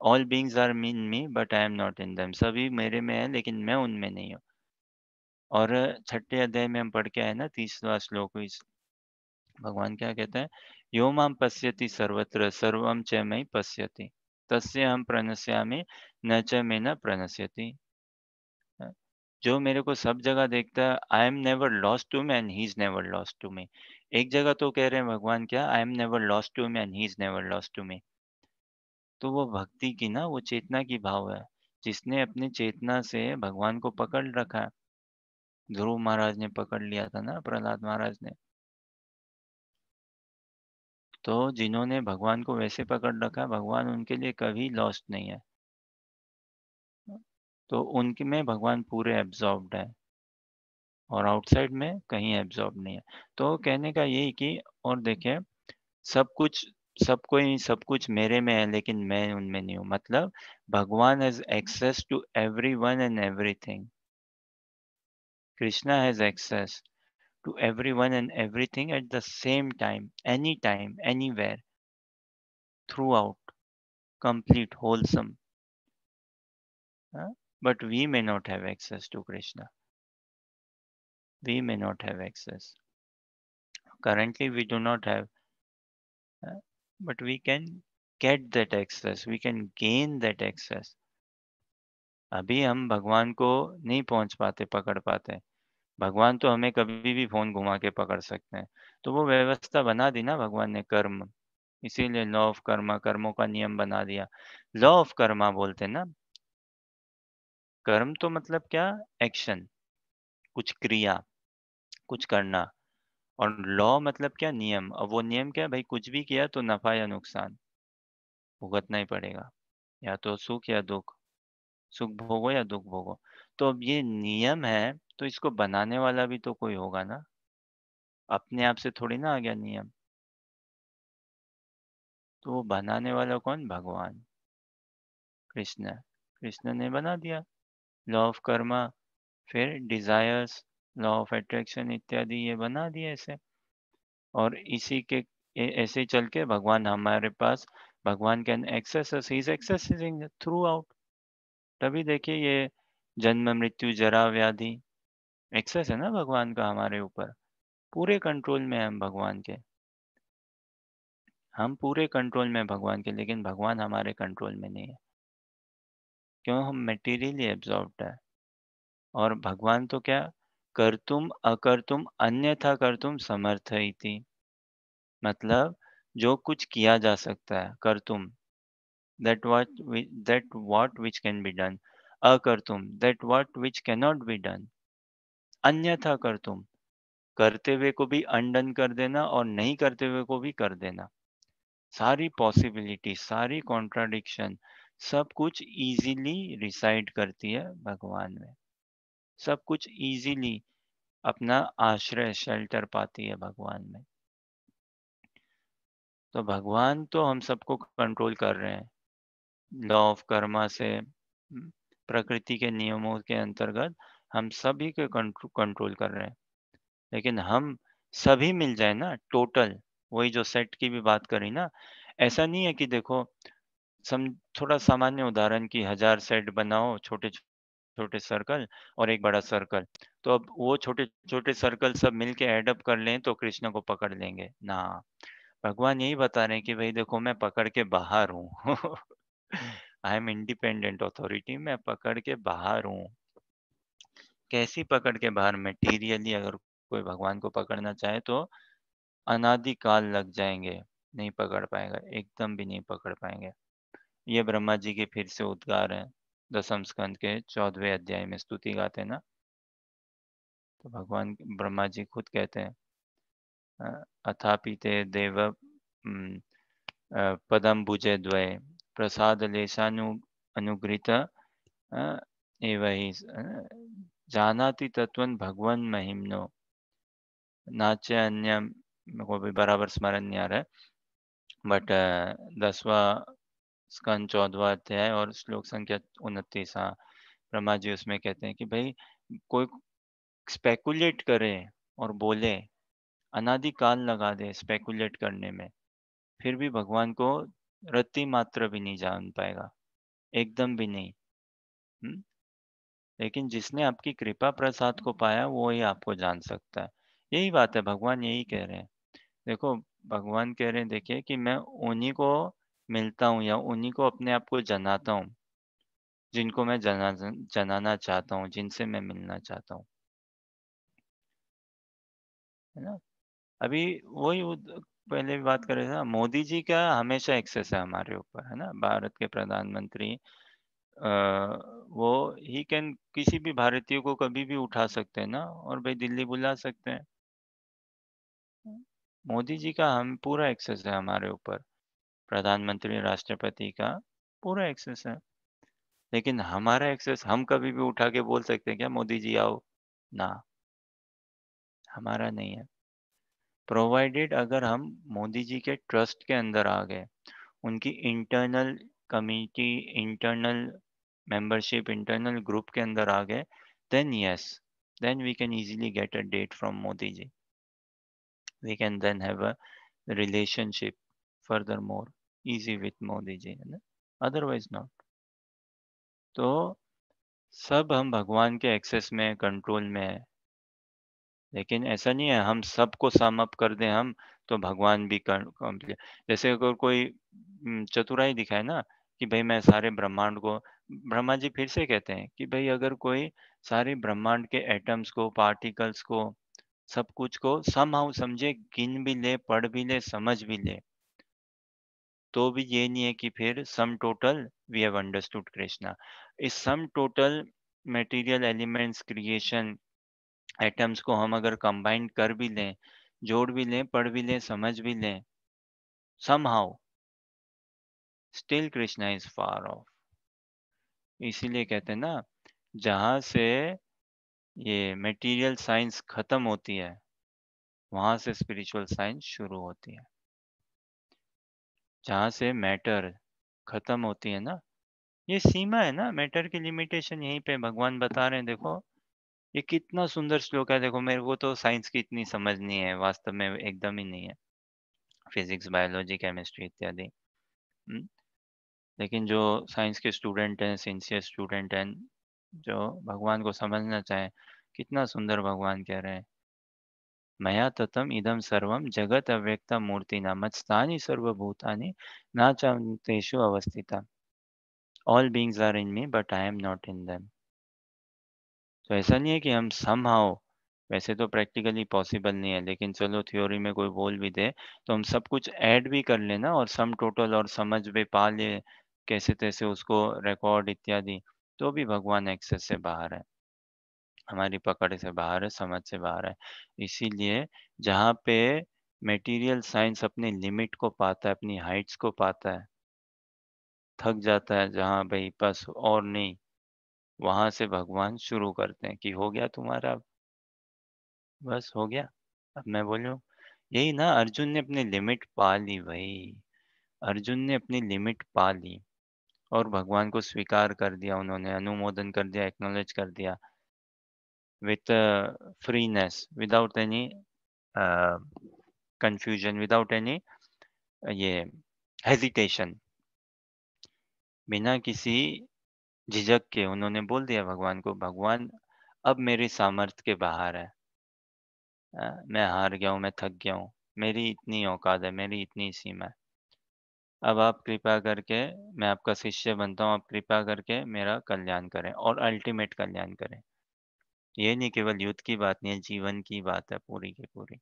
all beings are mean me but I am not in them सभी मेरे में है लेकिन मैं उनमें नहीं हूँ और छठे अध्याय में हम पढ़ के आए ना तीसरा श्लोक इस भगवान क्या कहते हैं यो माम पश्यति सर्वत्र सर्वम च मई पश्यति तस्य हम प्रणस्यामी न च मे न प्रणस्यति जो मेरे को सब जगह देखता है I am never lost to me and he is never lost to me एक जगह तो कह रहे हैं भगवान क्या I am never lost to me and he is never lost to me तो वो भक्ति की ना वो चेतना की भाव है जिसने अपने चेतना से भगवान को पकड़ रखा है ध्रुव महाराज ने पकड़ लिया था ना प्रहलाद महाराज ने तो जिन्होंने भगवान को वैसे पकड़ रखा है भगवान उनके लिए कभी लॉस्ट नहीं है तो उनके में भगवान पूरे एब्जॉर्ब्ड है और आउटसाइड में कहीं एब्जॉर्ब नहीं है तो कहने का यही कि और देखें सब कुछ सब कोई सब कुछ मेरे में है लेकिन मैं उनमें नहीं हूँ मतलब भगवान has access to everyone and everything Krishna has access to everyone and everything at the same time any time anywhere throughout complete wholesome but we may not have access to Krishna we may not have access currently we do not have but we can get that access, we can gain that access. अभी हम भगवान को नहीं पहुंच पाते पकड़ पाते भगवान तो हमें कभी भी फोन घुमा के पकड़ सकते हैं तो वो व्यवस्था बना दी ना भगवान ने कर्म इसीलिए लॉ ऑफ कर्मा कर्मों का नियम बना दिया लॉ ऑफ कर्मा बोलते ना कर्म तो मतलब क्या एक्शन कुछ क्रिया कुछ करना और लॉ मतलब क्या नियम अब वो नियम क्या भाई कुछ भी किया तो नफा या नुकसान भुगतना ही पड़ेगा या तो सुख या दुख सुख भोगो या दुख भोगो तो अब ये नियम है तो इसको बनाने वाला भी तो कोई होगा ना अपने आप से थोड़ी ना आ गया नियम तो वो बनाने वाला कौन भगवान कृष्ण कृष्ण ने बना दिया लॉ ऑफ कर्मा फिर डिजायर्स लॉ ऑफ एट्रैक्शन इत्यादि ये बना दिए ऐसे और इसी के ऐसे चल के भगवान हमारे पास भगवान can access is accessing throughout तभी देखिए ये जन्म मृत्यु जरा व्याधि एक्सेस है ना भगवान का हमारे ऊपर पूरे कंट्रोल में हम भगवान के हम पूरे कंट्रोल में भगवान के लेकिन भगवान हमारे कंट्रोल में नहीं है क्यों हम मटेरियली एब्जॉर्ब है और भगवान तो क्या कर्तुम अकर्तुम अन्यथा कर्तुम समर्थ इति मतलब जो कुछ किया जा सकता है कर्तुम that what that what which can be done अकर्तुम that what which cannot be done अन्यथा कर्तुम करते हुए को भी अनडन कर देना और नहीं करते हुए को भी कर देना सारी पॉसिबिलिटी सारी कॉन्ट्राडिक्शन सब कुछ इजीली रिसाइड करती है भगवान में सब कुछ इजीली अपना आश्रय शेल्टर पाती है भगवान में तो भगवान तो हम सबको कंट्रोल कर रहे हैं लॉ ऑफ कर्मा से प्रकृति के नियमों के अंतर्गत हम सभी के कंट्रोल कर रहे हैं लेकिन हम सभी मिल जाए ना टोटल वही जो सेट की भी बात करी ना ऐसा नहीं है कि देखो सम थोड़ा सामान्य उदाहरण की हजार सेट बनाओ छोटे छोटे सर्कल और एक बड़ा सर्कल तो अब वो छोटे छोटे सर्कल सब मिलके एडअप कर लें तो कृष्ण को पकड़ लेंगे ना भगवान यही बता रहे हैं कि भाई देखो मैं पकड़ के बाहर हूँ आई एम इंडिपेंडेंट ऑथोरिटी मैं पकड़ के बाहर हूँ कैसी पकड़ के बाहर मेटीरियली अगर कोई भगवान को पकड़ना चाहे तो अनादिकाल लग जाएंगे नहीं पकड़ पाएगा एकदम भी नहीं पकड़ पाएंगे ये ब्रह्मा जी के फिर से उद्गार हैं दसम स्कंद के चौदवे अध्याय में स्तुति गाते ना तो भगवान ब्रह्मा जी खुद कहते हैं अथापि ते देव पदम भुजे द्वय प्रसाद लेशानु अनुग्रित वही जानाति तत्व भगवान महिमनो नाचे अन्य को भी बराबर स्मरण नहीं आ रहा है बट दसवा स्कंद चौदवा अध्याय और श्लोक संख्या उनतीस हाँ ब्रह्मा जी उसमें कहते हैं कि भाई कोई स्पेकुलेट करे और बोले अनादिकाल लगा दे स्पेकुलेट करने में फिर भी भगवान को रत्ती मात्र भी नहीं जान पाएगा एकदम भी नहीं हुँ? हम्म? लेकिन जिसने आपकी कृपा प्रसाद को पाया वो ही आपको जान सकता है यही बात है भगवान यही कह रहे हैं देखो भगवान कह रहे हैं देखिए कि मैं उन्हीं को मिलता हूँ या उन्हीं को अपने आप को जनाता हूँ जिनको मैं जना जनाना चाहता हूँ जिनसे मैं मिलना चाहता हूँ है ना अभी वही पहले भी बात कर रहे थे ना मोदी जी का हमेशा एक्सेस है हमारे ऊपर है ना भारत के प्रधानमंत्री वो ही कैन किसी भी भारतीय को कभी भी उठा सकते हैं ना और भाई दिल्ली बुला सकते हैं मोदी जी का हम पूरा एक्सेस है हमारे ऊपर प्रधानमंत्री राष्ट्रपति का पूरा एक्सेस है लेकिन हमारा एक्सेस हम कभी भी उठा के बोल सकते हैं क्या मोदी जी आओ ना हमारा नहीं है प्रोवाइडेड अगर हम मोदी जी के ट्रस्ट के अंदर आ गए उनकी internal committee internal membership internal group के अंदर आ गए then yes then we can easily get a date from Modi ji we can then have a relationship further more easy with Modi ji है ना अदरवाइज नॉट तो सब हम भगवान के एक्सेस में कंट्रोल में है लेकिन ऐसा नहीं है हम सबको सम अप कर दें हम तो भगवान भी कंप्लीट जैसे अगर कोई हम्म, चतुराई दिखाए ना कि भाई मैं सारे ब्रह्मांड को ब्रह्मा जी फिर से कहते हैं कि भाई अगर कोई सारे ब्रह्मांड के एटम्स को पार्टिकल्स को सब कुछ को सम हाउ समझे गिन भी ले पढ़ भी ले समझ भी ले तो भी ये नहीं है कि फिर sum total we have understood Krishna इस sum total material elements creation atoms को हम अगर कंबाइन कर भी लें जोड़ भी लें पढ़ भी लें समझ भी लें somehow still Krishna is far off इसीलिए कहते हैं ना जहाँ से ये मटेरियल साइंस खत्म होती है वहाँ से स्पिरिचुअल साइंस शुरू होती है जहाँ से मैटर खत्म होती है ना ये सीमा है ना मैटर की लिमिटेशन यहीं पे भगवान बता रहे हैं देखो ये कितना सुंदर श्लोक है देखो मेरे को तो साइंस की इतनी समझ नहीं है वास्तव में एकदम ही नहीं है फिजिक्स बायोलॉजी केमिस्ट्री इत्यादि हम्म, लेकिन जो साइंस के स्टूडेंट हैं सिंसियर स्टूडेंट हैं जो भगवान को समझना चाहें कितना सुंदर भगवान कह रहे हैं मया तथम इदम सर्व जगत अव्यक्त मूर्तिना मत्स्थानी सर्वभूतानि न चेषु अवस्थित all beings are in me but I am not in them तो ऐसा नहीं है कि हम सम हाउ वैसे तो प्रैक्टिकली पॉसिबल नहीं है लेकिन चलो थ्योरी में कोई बोल भी दे तो हम सब कुछ ऐड भी कर लेना और सम टोटल और समझ भी पा ले कैसे तैसे उसको रिकॉर्ड इत्यादि तो भी भगवान एक्सेस से बाहर है हमारी पकड़ से बाहर है समझ से बाहर है इसीलिए जहाँ पे मेटीरियल साइंस अपनी लिमिट को पाता है अपनी हाइट्स को पाता है थक जाता है जहाँ भाई बस और नहीं वहाँ से भगवान शुरू करते हैं कि हो गया तुम्हारा अब बस हो गया अब मैं बोलूँ यही ना अर्जुन ने अपनी लिमिट पा ली भाई अर्जुन ने अपनी लिमिट पा ली और भगवान को स्वीकार कर दिया उन्होंने अनुमोदन कर दिया एक्नोलेज कर दिया with uh, freeness, without any uh, confusion, without any uh, ये हेजिटेशन बिना किसी झिझक के उन्होंने बोल दिया भगवान को भगवान अब मेरे सामर्थ्य के बाहर है आ, मैं हार गया हूँ मैं थक गया हूँ मेरी इतनी औकात है मेरी इतनी सीमा है अब आप कृपा करके मैं आपका शिष्य बनता हूँ आप कृपा करके मेरा कल्याण करें और अल्टीमेट कल्याण करें ये नहीं केवल युद्ध की बात नहीं है जीवन की बात है पूरी की पूरी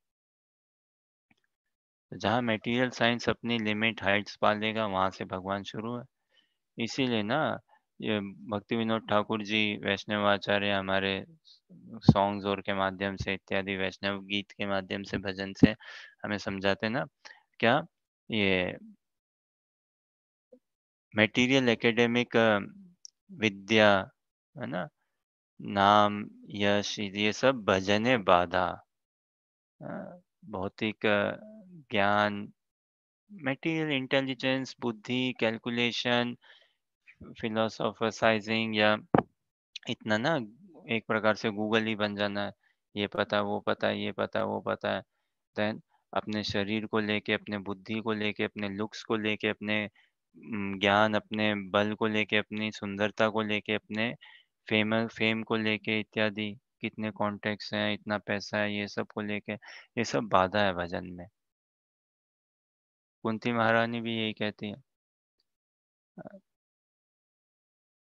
जहाँ मेटीरियल साइंस अपनी लिमिट हाइट्स पालेगा लेगा वहाँ से भगवान शुरू है इसीलिए ना ये भक्ति विनोद ठाकुर जी वैष्णव आचार्य हमारे सॉन्ग्स और के माध्यम से इत्यादि वैष्णव गीत के माध्यम से भजन से हमें समझाते ना क्या ये मेटीरियल एकेडमिक विद्या है ना नाम यश ये सब भजने बाधा भौतिक ज्ञान मेटीरियल इंटेलिजेंस बुद्धि कैलकुलेशन फिलोसोफाइजिंग या इतना ना एक प्रकार से गूगल ही बन जाना ये पता वो पता ये पता वो पता है देन अपने शरीर को लेके अपने बुद्धि को लेके अपने लुक्स को लेके अपने ज्ञान अपने बल को लेके अपनी सुंदरता को लेके अपने फेम फेम को लेके इत्यादि कितने कॉन्टेक्ट हैं इतना पैसा है ये सब को लेके ये सब बाधा है भजन में कुंती महारानी भी यही कहती है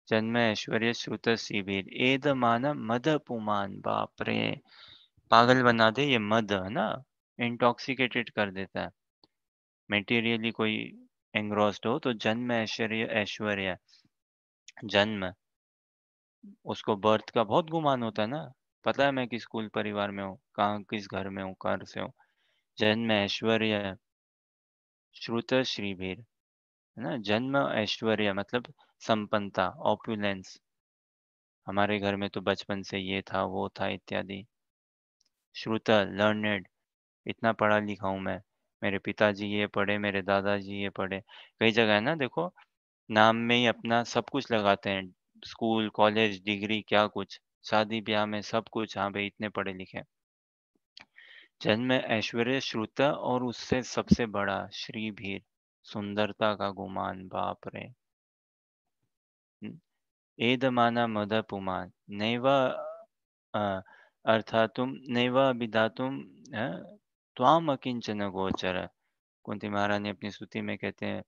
जन्म ऐश्वर्य श्रुत शिविर ए द माना मद पुमान बाप रे पागल बना दे ये मद है ना इंटॉक्सिकेटेड कर देता है मेटीरियली कोई एंग्रोस्ड हो तो जन्म ऐश्वर्य ऐश्वर्य जन्म उसको बर्थ का बहुत गुमान होता है ना पता है मैं किस कुल परिवार में हूँ कहाँ किस घर में हूँ कहाँ से हूँ जन्म ऐश्वर्य श्रुत श्रीभीर है ना जन्म ऐश्वर्य मतलब संपन्नता ऑप्यूलेंस हमारे घर में तो बचपन से ये था वो था इत्यादि श्रुत लर्नेड इतना पढ़ा लिखा हूँ मैं मेरे पिताजी ये पढ़े मेरे दादाजी ये पढ़े कई जगह है ना देखो नाम में ही अपना सब कुछ लगाते हैं स्कूल कॉलेज डिग्री क्या कुछ शादी ब्याह में सब कुछ हाँ भाई इतने पढ़े लिखे जन्म ऐश्वर्य श्रुता और उससे सबसे बड़ा श्री भीर सुंदरता का गुमान बाप रे हम्म, ए दमाना मद पुमान नैवा अर्थातुम नैवा तुम त्वाम अकिंचन गोचर कुंती महारानी अपनी स्तुति में कहते हैं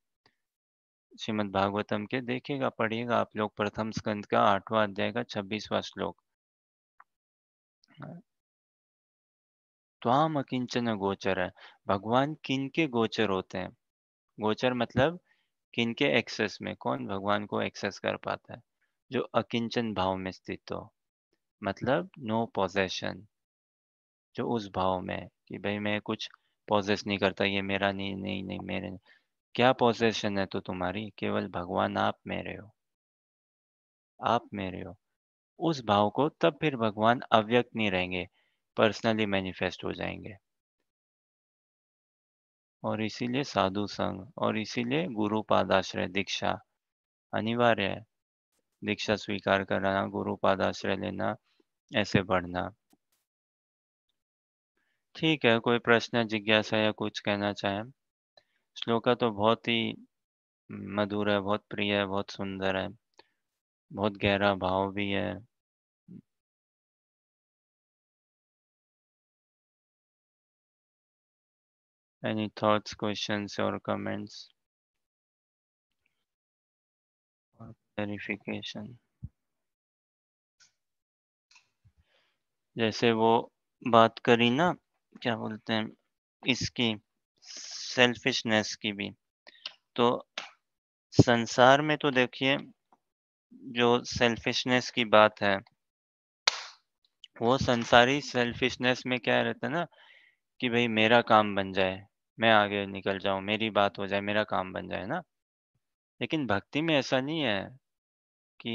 श्रीमद भागवतम के देखिएगा पढ़िएगा आप लोग प्रथम स्कंद का आठवां अध्याय का छब्बीसवा श्लोक त्वाम अकिंचन गोचर है भगवान किन के गोचर होते हैं गोचर मतलब किन के एक्सेस में कौन भगवान को एक्सेस कर पाता है जो अकिंचन भाव में स्थित हो मतलब नो पोजेशन जो उस भाव में कि भाई मैं कुछ पॉजेस नहीं करता ये मेरा नहीं नहीं नहीं मेरे नहीं। क्या पोजेशन है तो तुम्हारी केवल भगवान आप में रहे हो आप में रहे हो उस भाव को तब फिर भगवान अव्यक्त नहीं रहेंगे पर्सनली मैनिफेस्ट हो जाएंगे और इसीलिए साधु संघ और इसीलिए गुरु पादाश्रय दीक्षा अनिवार्य है दीक्षा स्वीकार करना गुरु पादाश्रय लेना ऐसे बढ़ना ठीक है कोई प्रश्न जिज्ञासा या कुछ कहना चाहें श्लोका तो बहुत ही मधुर है बहुत प्रिय है बहुत सुंदर है बहुत गहरा भाव भी है any thoughts questions or comments or clarification जैसे वो बात करी ना क्या बोलते हैं इसकी सेल्फिशनेस की भी तो संसार में तो देखिए जो सेल्फिशनेस की बात है वो संसारी सेल्फिशनेस में क्या रहता है ना कि भाई मेरा काम बन जाए मैं आगे निकल जाऊं मेरी बात हो जाए मेरा काम बन जाए ना लेकिन भक्ति में ऐसा नहीं है कि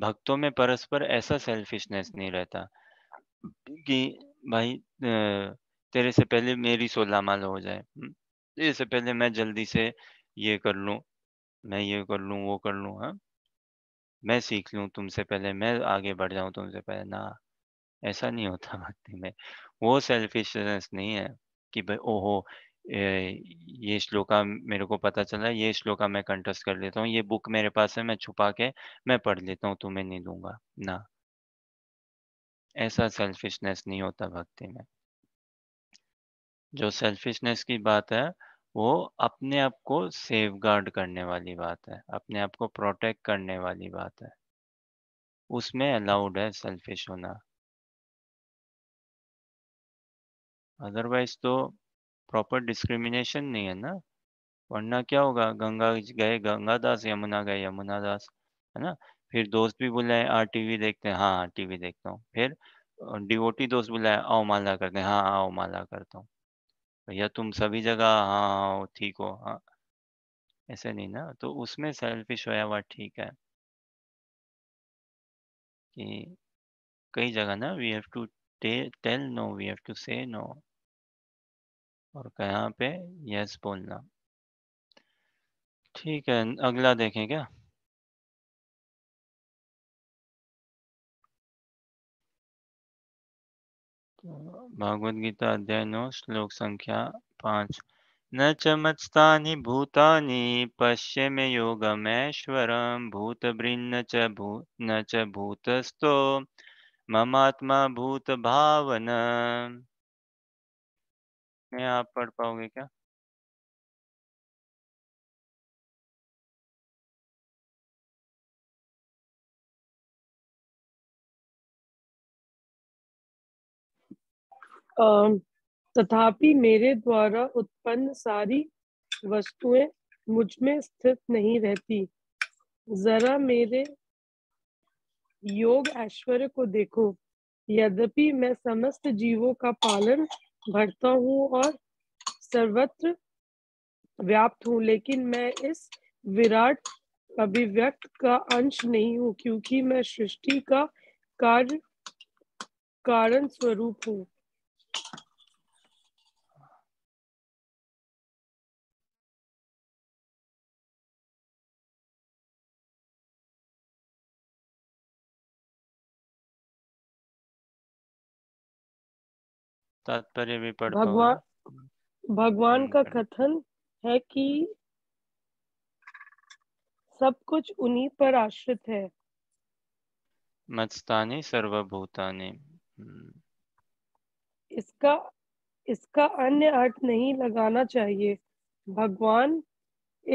भक्तों में परस्पर ऐसा सेल्फिशनेस नहीं रहता कि भाई तेरे से पहले मेरी सोलह माल हो जाए हम्म, इससे पहले मैं जल्दी से ये कर लूँ मैं ये कर लूँ वो कर लूँ हाँ मैं सीख लूँ तुमसे पहले मैं आगे बढ़ जाऊँ तुमसे पहले ना ऐसा नहीं होता भक्ति में वो सेल्फिशनेस नहीं है कि भाई ओहो ये श्लोका मेरे को पता चला ये श्लोका मैं कंटस्ट कर लेता हूँ ये बुक मेरे पास है मैं छुपा के मैं पढ़ लेता हूँ तुम्हें नहीं दूंगा ना ऐसा सेल्फिशनेस नहीं होता भक्ति में जो सेल्फिशनेस की बात है वो अपने आप को सेफ गार्ड करने वाली बात है अपने आप को प्रोटेक्ट करने वाली बात है उसमें अलाउड है सेल्फिश होना अदरवाइज तो प्रॉपर डिस्क्रिमिनेशन नहीं है ना वरना क्या होगा गंगा गए गंगा दास यमुना गए यमुना दास है ना फिर दोस्त भी बुलाए आ टीवी देखते हैं हाँ टीवी देखता हूँ फिर डिओटी दोस्त बुलाए आओ माला करते हैं हाँ आओ माला करता हूँ भैया तुम सभी जगह हाँ ठीक हो हाँ ऐसे नहीं ना तो उसमें सेल्फिश होया हुआ ठीक है कि कई जगह ना we have to tell no we have to say no और कहाँ पे यस बोलना ठीक है अगला देखें क्या भागवत गीता अध्याय नौ श्लोक संख्या पांच न च मत्स्तानि भूतानि पश्य मे योगमेश्वरं भूतभृन्न च भू न च भूतस्थो ममात्मा भूत भावना मैं आप पढ़ पाओगे क्या तथापि मेरे द्वारा उत्पन्न सारी वस्तुएं मुझ में स्थित नहीं रहती जरा मेरे योग ऐश्वर्य को देखो यद्यपि मैं समस्त जीवों का पालन भरता हूँ और सर्वत्र व्याप्त हूँ लेकिन मैं इस विराट अभिव्यक्त का अंश नहीं हूँ क्योंकि मैं सृष्टि का कार्य कारण स्वरूप हूँ तात्पर्य भी पढ़ भगवान हम्म, भगवान हम्म, का हम्म। कथन है कि सब कुछ उन्हीं पर आश्रित है मत्स्तानी सर्वभूतानी इसका इसका अन्य अर्थ नहीं लगाना चाहिए भगवान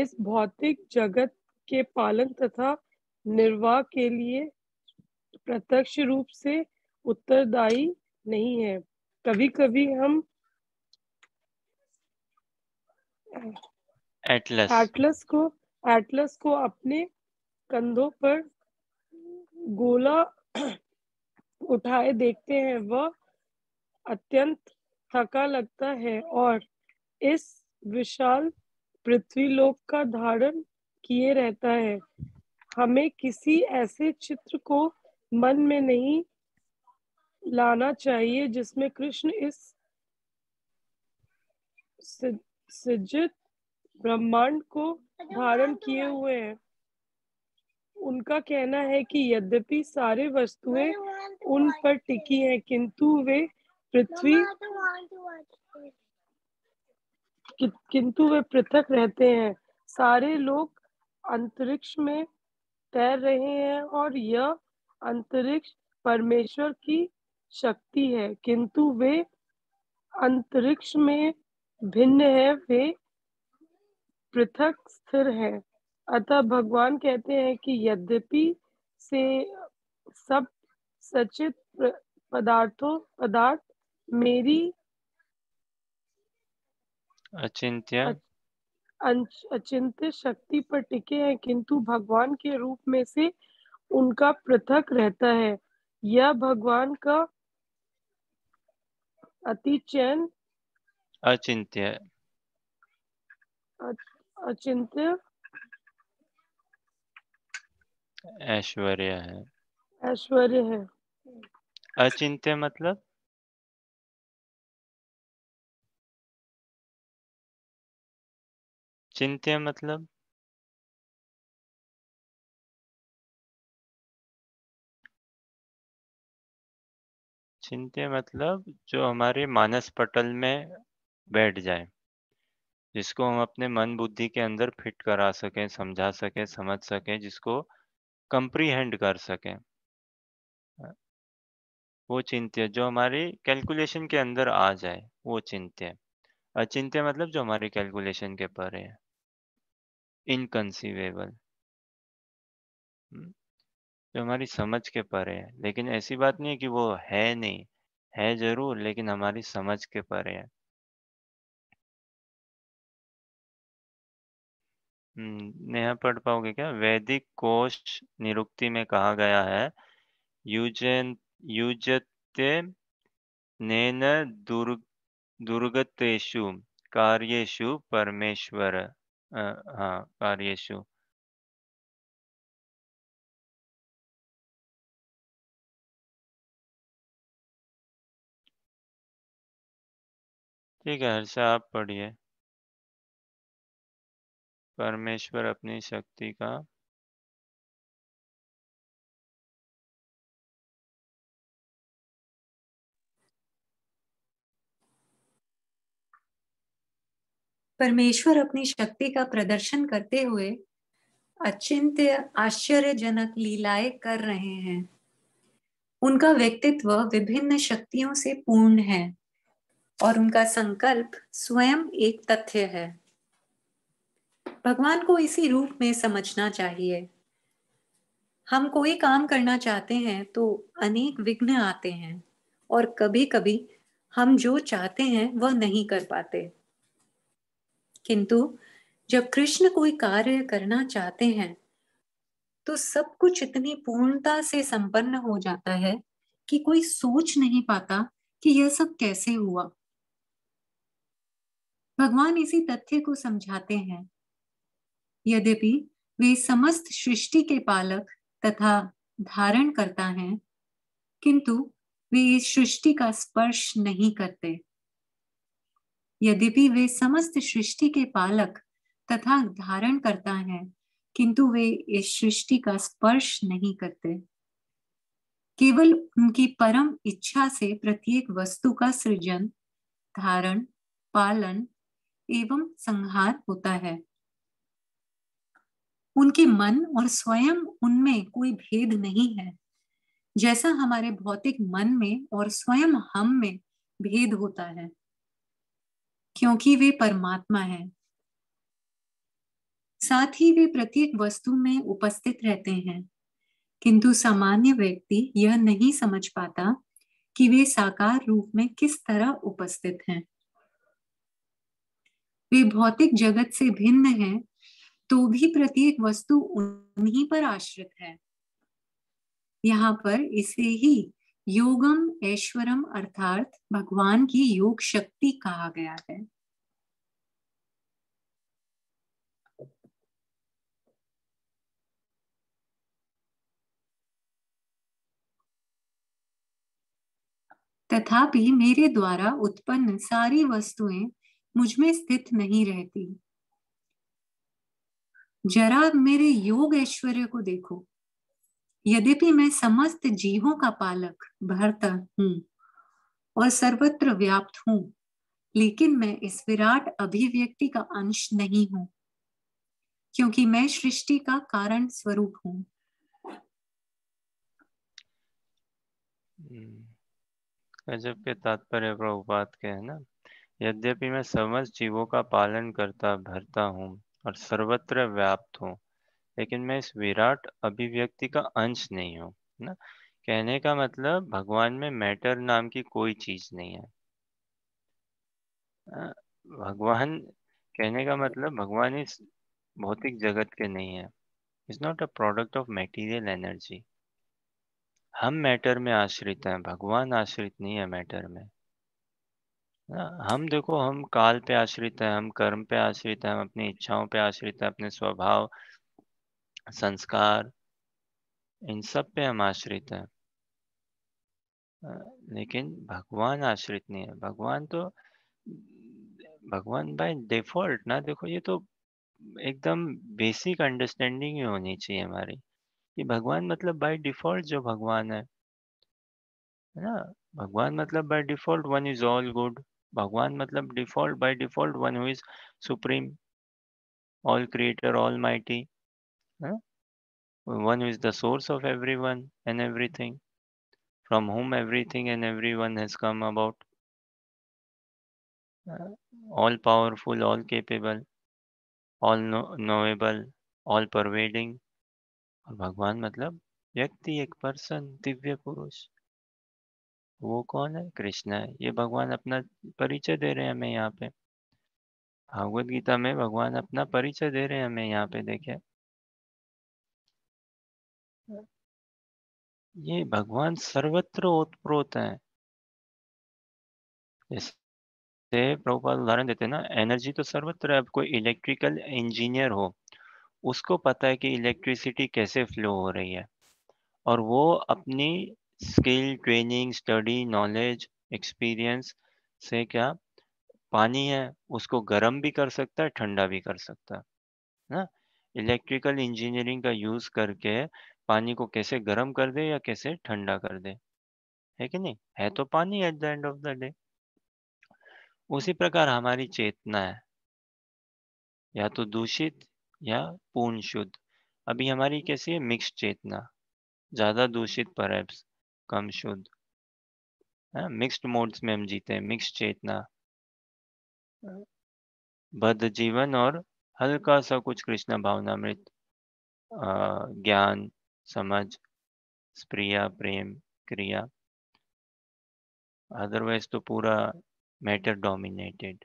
इस भौतिक जगत के पालन तथा निर्वाह के लिए प्रत्यक्ष रूप से उत्तरदायी नहीं है कभी कभी हम एटलस एटलस को एटलस को अपने कंधों पर गोला उठाए देखते हैं वह अत्यंत थका लगता है और इस विशाल पृथ्वी लोक का धारण किए रहता है हमें किसी ऐसे चित्र को मन में नहीं लाना चाहिए जिसमें कृष्ण इस सज्जित ब्रह्मांड को धारण किए हुए हैं उनका कहना है कि यद्यपि सारे वस्तुएं उन पर टिकी हैं किंतु वे पृथ्वी किंतु वे पृथक रहते हैं सारे लोग अंतरिक्ष में तैर रहे हैं और यह अंतरिक्ष परमेश्वर की शक्ति है किंतु वे अंतरिक्ष में भिन्न है वे पृथक स्थिर है अतः भगवान कहते हैं कि यद्यपि से सब सचित पदार्थों पदार्थ मेरी अचिंत्य अचिंत्य शक्ति पर टिके हैं किंतु भगवान के रूप में से उनका पृथक रहता है यह भगवान का अतिचयन अचिंत्य अचिंत्य ऐश्वर्य है ऐश्वर्य है अचिंत्य मतलब चिंत्य मतलब चिंत्य मतलब जो हमारे मानस पटल में बैठ जाए जिसको हम अपने मन बुद्धि के अंदर फिट करा सकें समझा सकें समझ सकें जिसको कंप्रीहेंड कर सकें वो चिंत्य जो हमारी कैलकुलेशन के अंदर आ जाए वो चिंत्य अचिंत्य मतलब जो हमारे कैलकुलेशन के परे है इनकन्सीवेबल जो हमारी समझ के परे है लेकिन ऐसी बात नहीं है कि वो है नहीं है जरूर लेकिन हमारी समझ के परे है नेहा हम्म, पढ़ पाओगे क्या वैदिक कोश निरुक्ति में कहा गया है युजन युजते नेन दुर्ग दुर्गतेषु कार्येषु परमेश्वर हाँ कार्यशु ठीक है हर्षा आप पढ़िए परमेश्वर अपनी शक्ति का परमेश्वर अपनी शक्ति का प्रदर्शन करते हुए अचिंत्य आश्चर्यजनक लीलाएं कर रहे हैं उनका व्यक्तित्व विभिन्न शक्तियों से पूर्ण है और उनका संकल्प स्वयं एक तथ्य है भगवान को इसी रूप में समझना चाहिए हम कोई काम करना चाहते हैं तो अनेक विघ्न आते हैं और कभी कभी हम जो चाहते हैं वह नहीं कर पाते किंतु जब कृष्ण कोई कार्य करना चाहते हैं तो सब कुछ इतनी पूर्णता से संपन्न हो जाता है कि कोई सोच नहीं पाता कि यह सब कैसे हुआ भगवान इसी तथ्य को समझाते हैं यद्यपि वे समस्त सृष्टि के पालक तथा धारण करता है किंतु वे इस सृष्टि का स्पर्श नहीं करते यद्यपि वे समस्त सृष्टि के पालक तथा धारण करता है किंतु वे इस सृष्टि का स्पर्श नहीं करते केवल उनकी परम इच्छा से प्रत्येक वस्तु का सृजन धारण पालन एवं संहार होता है उनके मन और स्वयं उनमें कोई भेद नहीं है जैसा हमारे भौतिक मन में और स्वयं हम में भेद होता है क्योंकि वे परमात्मा हैं साथ ही वे प्रत्येक वस्तु में उपस्थित रहते हैं किंतु सामान्य व्यक्ति यह नहीं समझ पाता कि वे साकार रूप में किस तरह उपस्थित हैं वे भौतिक जगत से भिन्न हैं तो भी प्रत्येक वस्तु उन्हीं पर आश्रित है यहाँ पर इसे ही योगम ऐश्वरम अर्थात भगवान की योग शक्ति कहा गया है तथापि मेरे द्वारा उत्पन्न सारी वस्तुएं मुझमें स्थित नहीं रहती जरा मेरे योग ऐश्वर्य को देखो यद्यपि मैं समस्त जीवों का पालक भरता हूं और सर्वत्र व्याप्त हूं लेकिन मैं इस विराट अभिव्यक्ति का अंश नहीं हूं क्योंकि मैं सृष्टि का कारण स्वरूप हूं हम्म। गजब के तात्पर्य प्रभुपात के है ना यद्यपि मैं समस्त जीवों का पालन करता भरता हूँ और सर्वत्र व्याप्त हूँ लेकिन मैं इस विराट अभिव्यक्ति का अंश नहीं हूँ ना कहने का मतलब भगवान में मैटर नाम की कोई चीज नहीं है भगवान कहने का मतलब भगवान इस भौतिक जगत के नहीं है is not a product of material energy हम मैटर में आश्रित हैं भगवान आश्रित नहीं है मैटर में हम देखो हम काल पे आश्रित है हम कर्म पे आश्रित है हम अपनी इच्छाओं पे आश्रित है अपने स्वभाव संस्कार इन सब पे हम आश्रित है लेकिन भगवान आश्रित नहीं है भगवान तो भगवान बाय डिफॉल्ट ना देखो ये तो एकदम बेसिक अंडरस्टैंडिंग ही होनी चाहिए हमारी कि भगवान मतलब बाय डिफॉल्ट जो भगवान है है ना भगवान मतलब by default one is all good भगवान मतलब default by default one who is supreme all creator almighty one is the source of everyone and everything from whom everything and everyone has come about all powerful all capable all knowable all pervading भगवान मतलब व्यक्ति एक person दिव्य पुरुष वो कौन है कृष्ण है ये भगवान अपना परिचय दे रहे हैं हमें यहाँ पे भागवत गीता में भगवान अपना परिचय दे रहे हैं हमें यहाँ पे देखे ये भगवान सर्वत्र ओतप्रोत है जैसे उदाहरण देते ना एनर्जी तो सर्वत्र है अब कोई इलेक्ट्रिकल इंजीनियर हो उसको पता है कि इलेक्ट्रिसिटी कैसे फ्लो हो रही है और वो अपनी skill training study knowledge experience से क्या पानी है उसको गर्म भी कर सकता है ठंडा भी कर सकता है ना इलेक्ट्रिकल इंजीनियरिंग का यूज करके पानी को कैसे गर्म कर दे या कैसे ठंडा कर दे है कि नहीं है तो पानी at the end of the day उसी प्रकार हमारी चेतना है या तो दूषित या पूर्ण शुद्ध अभी हमारी कैसी है मिक्स चेतना ज्यादा दूषित पर कम शुद्ध है हाँ, मिक्स्ड मोड्स में हम जीते हैं मिक्स चेतना बद्ध जीवन और हल्का सा कुछ कृष्णा भावनामृत ज्ञान समझ स्प्रिया प्रेम क्रिया अदरवाइज तो पूरा मैटर डोमिनेटेड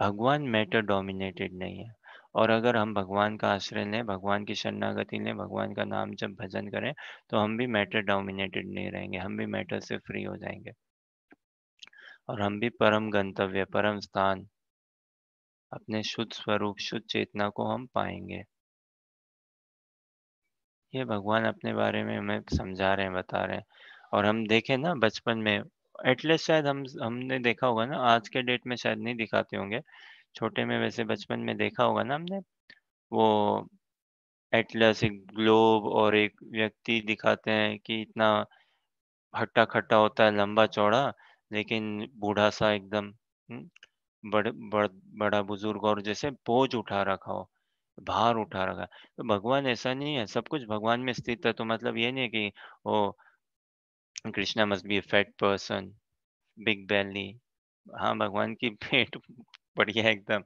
भगवान मैटर डोमिनेटेड नहीं है और अगर हम भगवान का आश्रय लें भगवान की शरणागति लें भगवान का नाम जब भजन करें तो हम भी मैटर डोमिनेटेड नहीं रहेंगे हम भी मैटर से फ्री हो जाएंगे और हम भी परम गंतव्य परम स्थान अपने शुद्ध स्वरूप शुद्ध चेतना को हम पाएंगे ये भगवान अपने बारे में हमें समझा रहे हैं बता रहे हैं और हम देखें ना बचपन में एटलीस्ट शायद हम हमने देखा होगा ना आज के डेट में शायद नहीं दिखाते होंगे छोटे में वैसे बचपन में देखा होगा ना हमने वो एटलस एक ग्लोब और एक व्यक्ति दिखाते हैं कि इतना हट्टा खट्टा होता है लंबा चौड़ा लेकिन बूढ़ा सा एकदम हम्म, बड़, बड़, बड़ा बुजुर्ग और जैसे बोझ उठा रखा हो भार उठा रखा तो भगवान ऐसा नहीं है सब कुछ भगवान में स्थित है तो मतलब ये नहीं है कि oh Krishna must be fat person big belly हाँ भगवान की पेट बढ़िया एकदम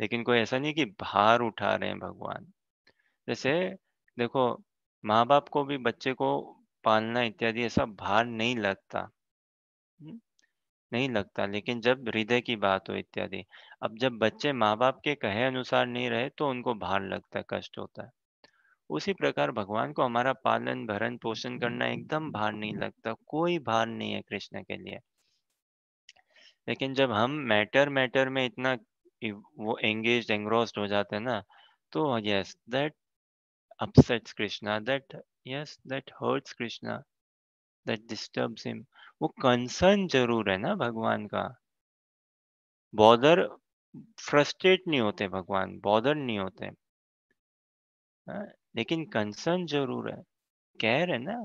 लेकिन कोई ऐसा नहीं कि भार उठा रहे हैं भगवान जैसे देखो माँ बाप को भी बच्चे को पालना इत्यादि ऐसा भार नहीं लगता हम्म, नहीं लगता लेकिन जब हृदय की बात हो इत्यादि अब जब बच्चे माँ बाप के कहे अनुसार नहीं रहे तो उनको भार लगता है कष्ट होता है उसी प्रकार भगवान को हमारा पालन भरण पोषण करना एकदम भार नहीं लगता कोई भार नहीं है कृष्ण के लिए लेकिन जब हम मैटर मैटर में इतना वो एंगेज एंग्रोस्ड हो जाते हैं ना तो yes that upsets Krishna that yes that hurts Krishna that disturbs him वो कंसर्न जरूर है ना भगवान का बॉर्डर फ्रस्ट्रेट नहीं होते भगवान बॉर्डर नहीं होते हाँ, लेकिन कंसर्न जरूर है केयर है ना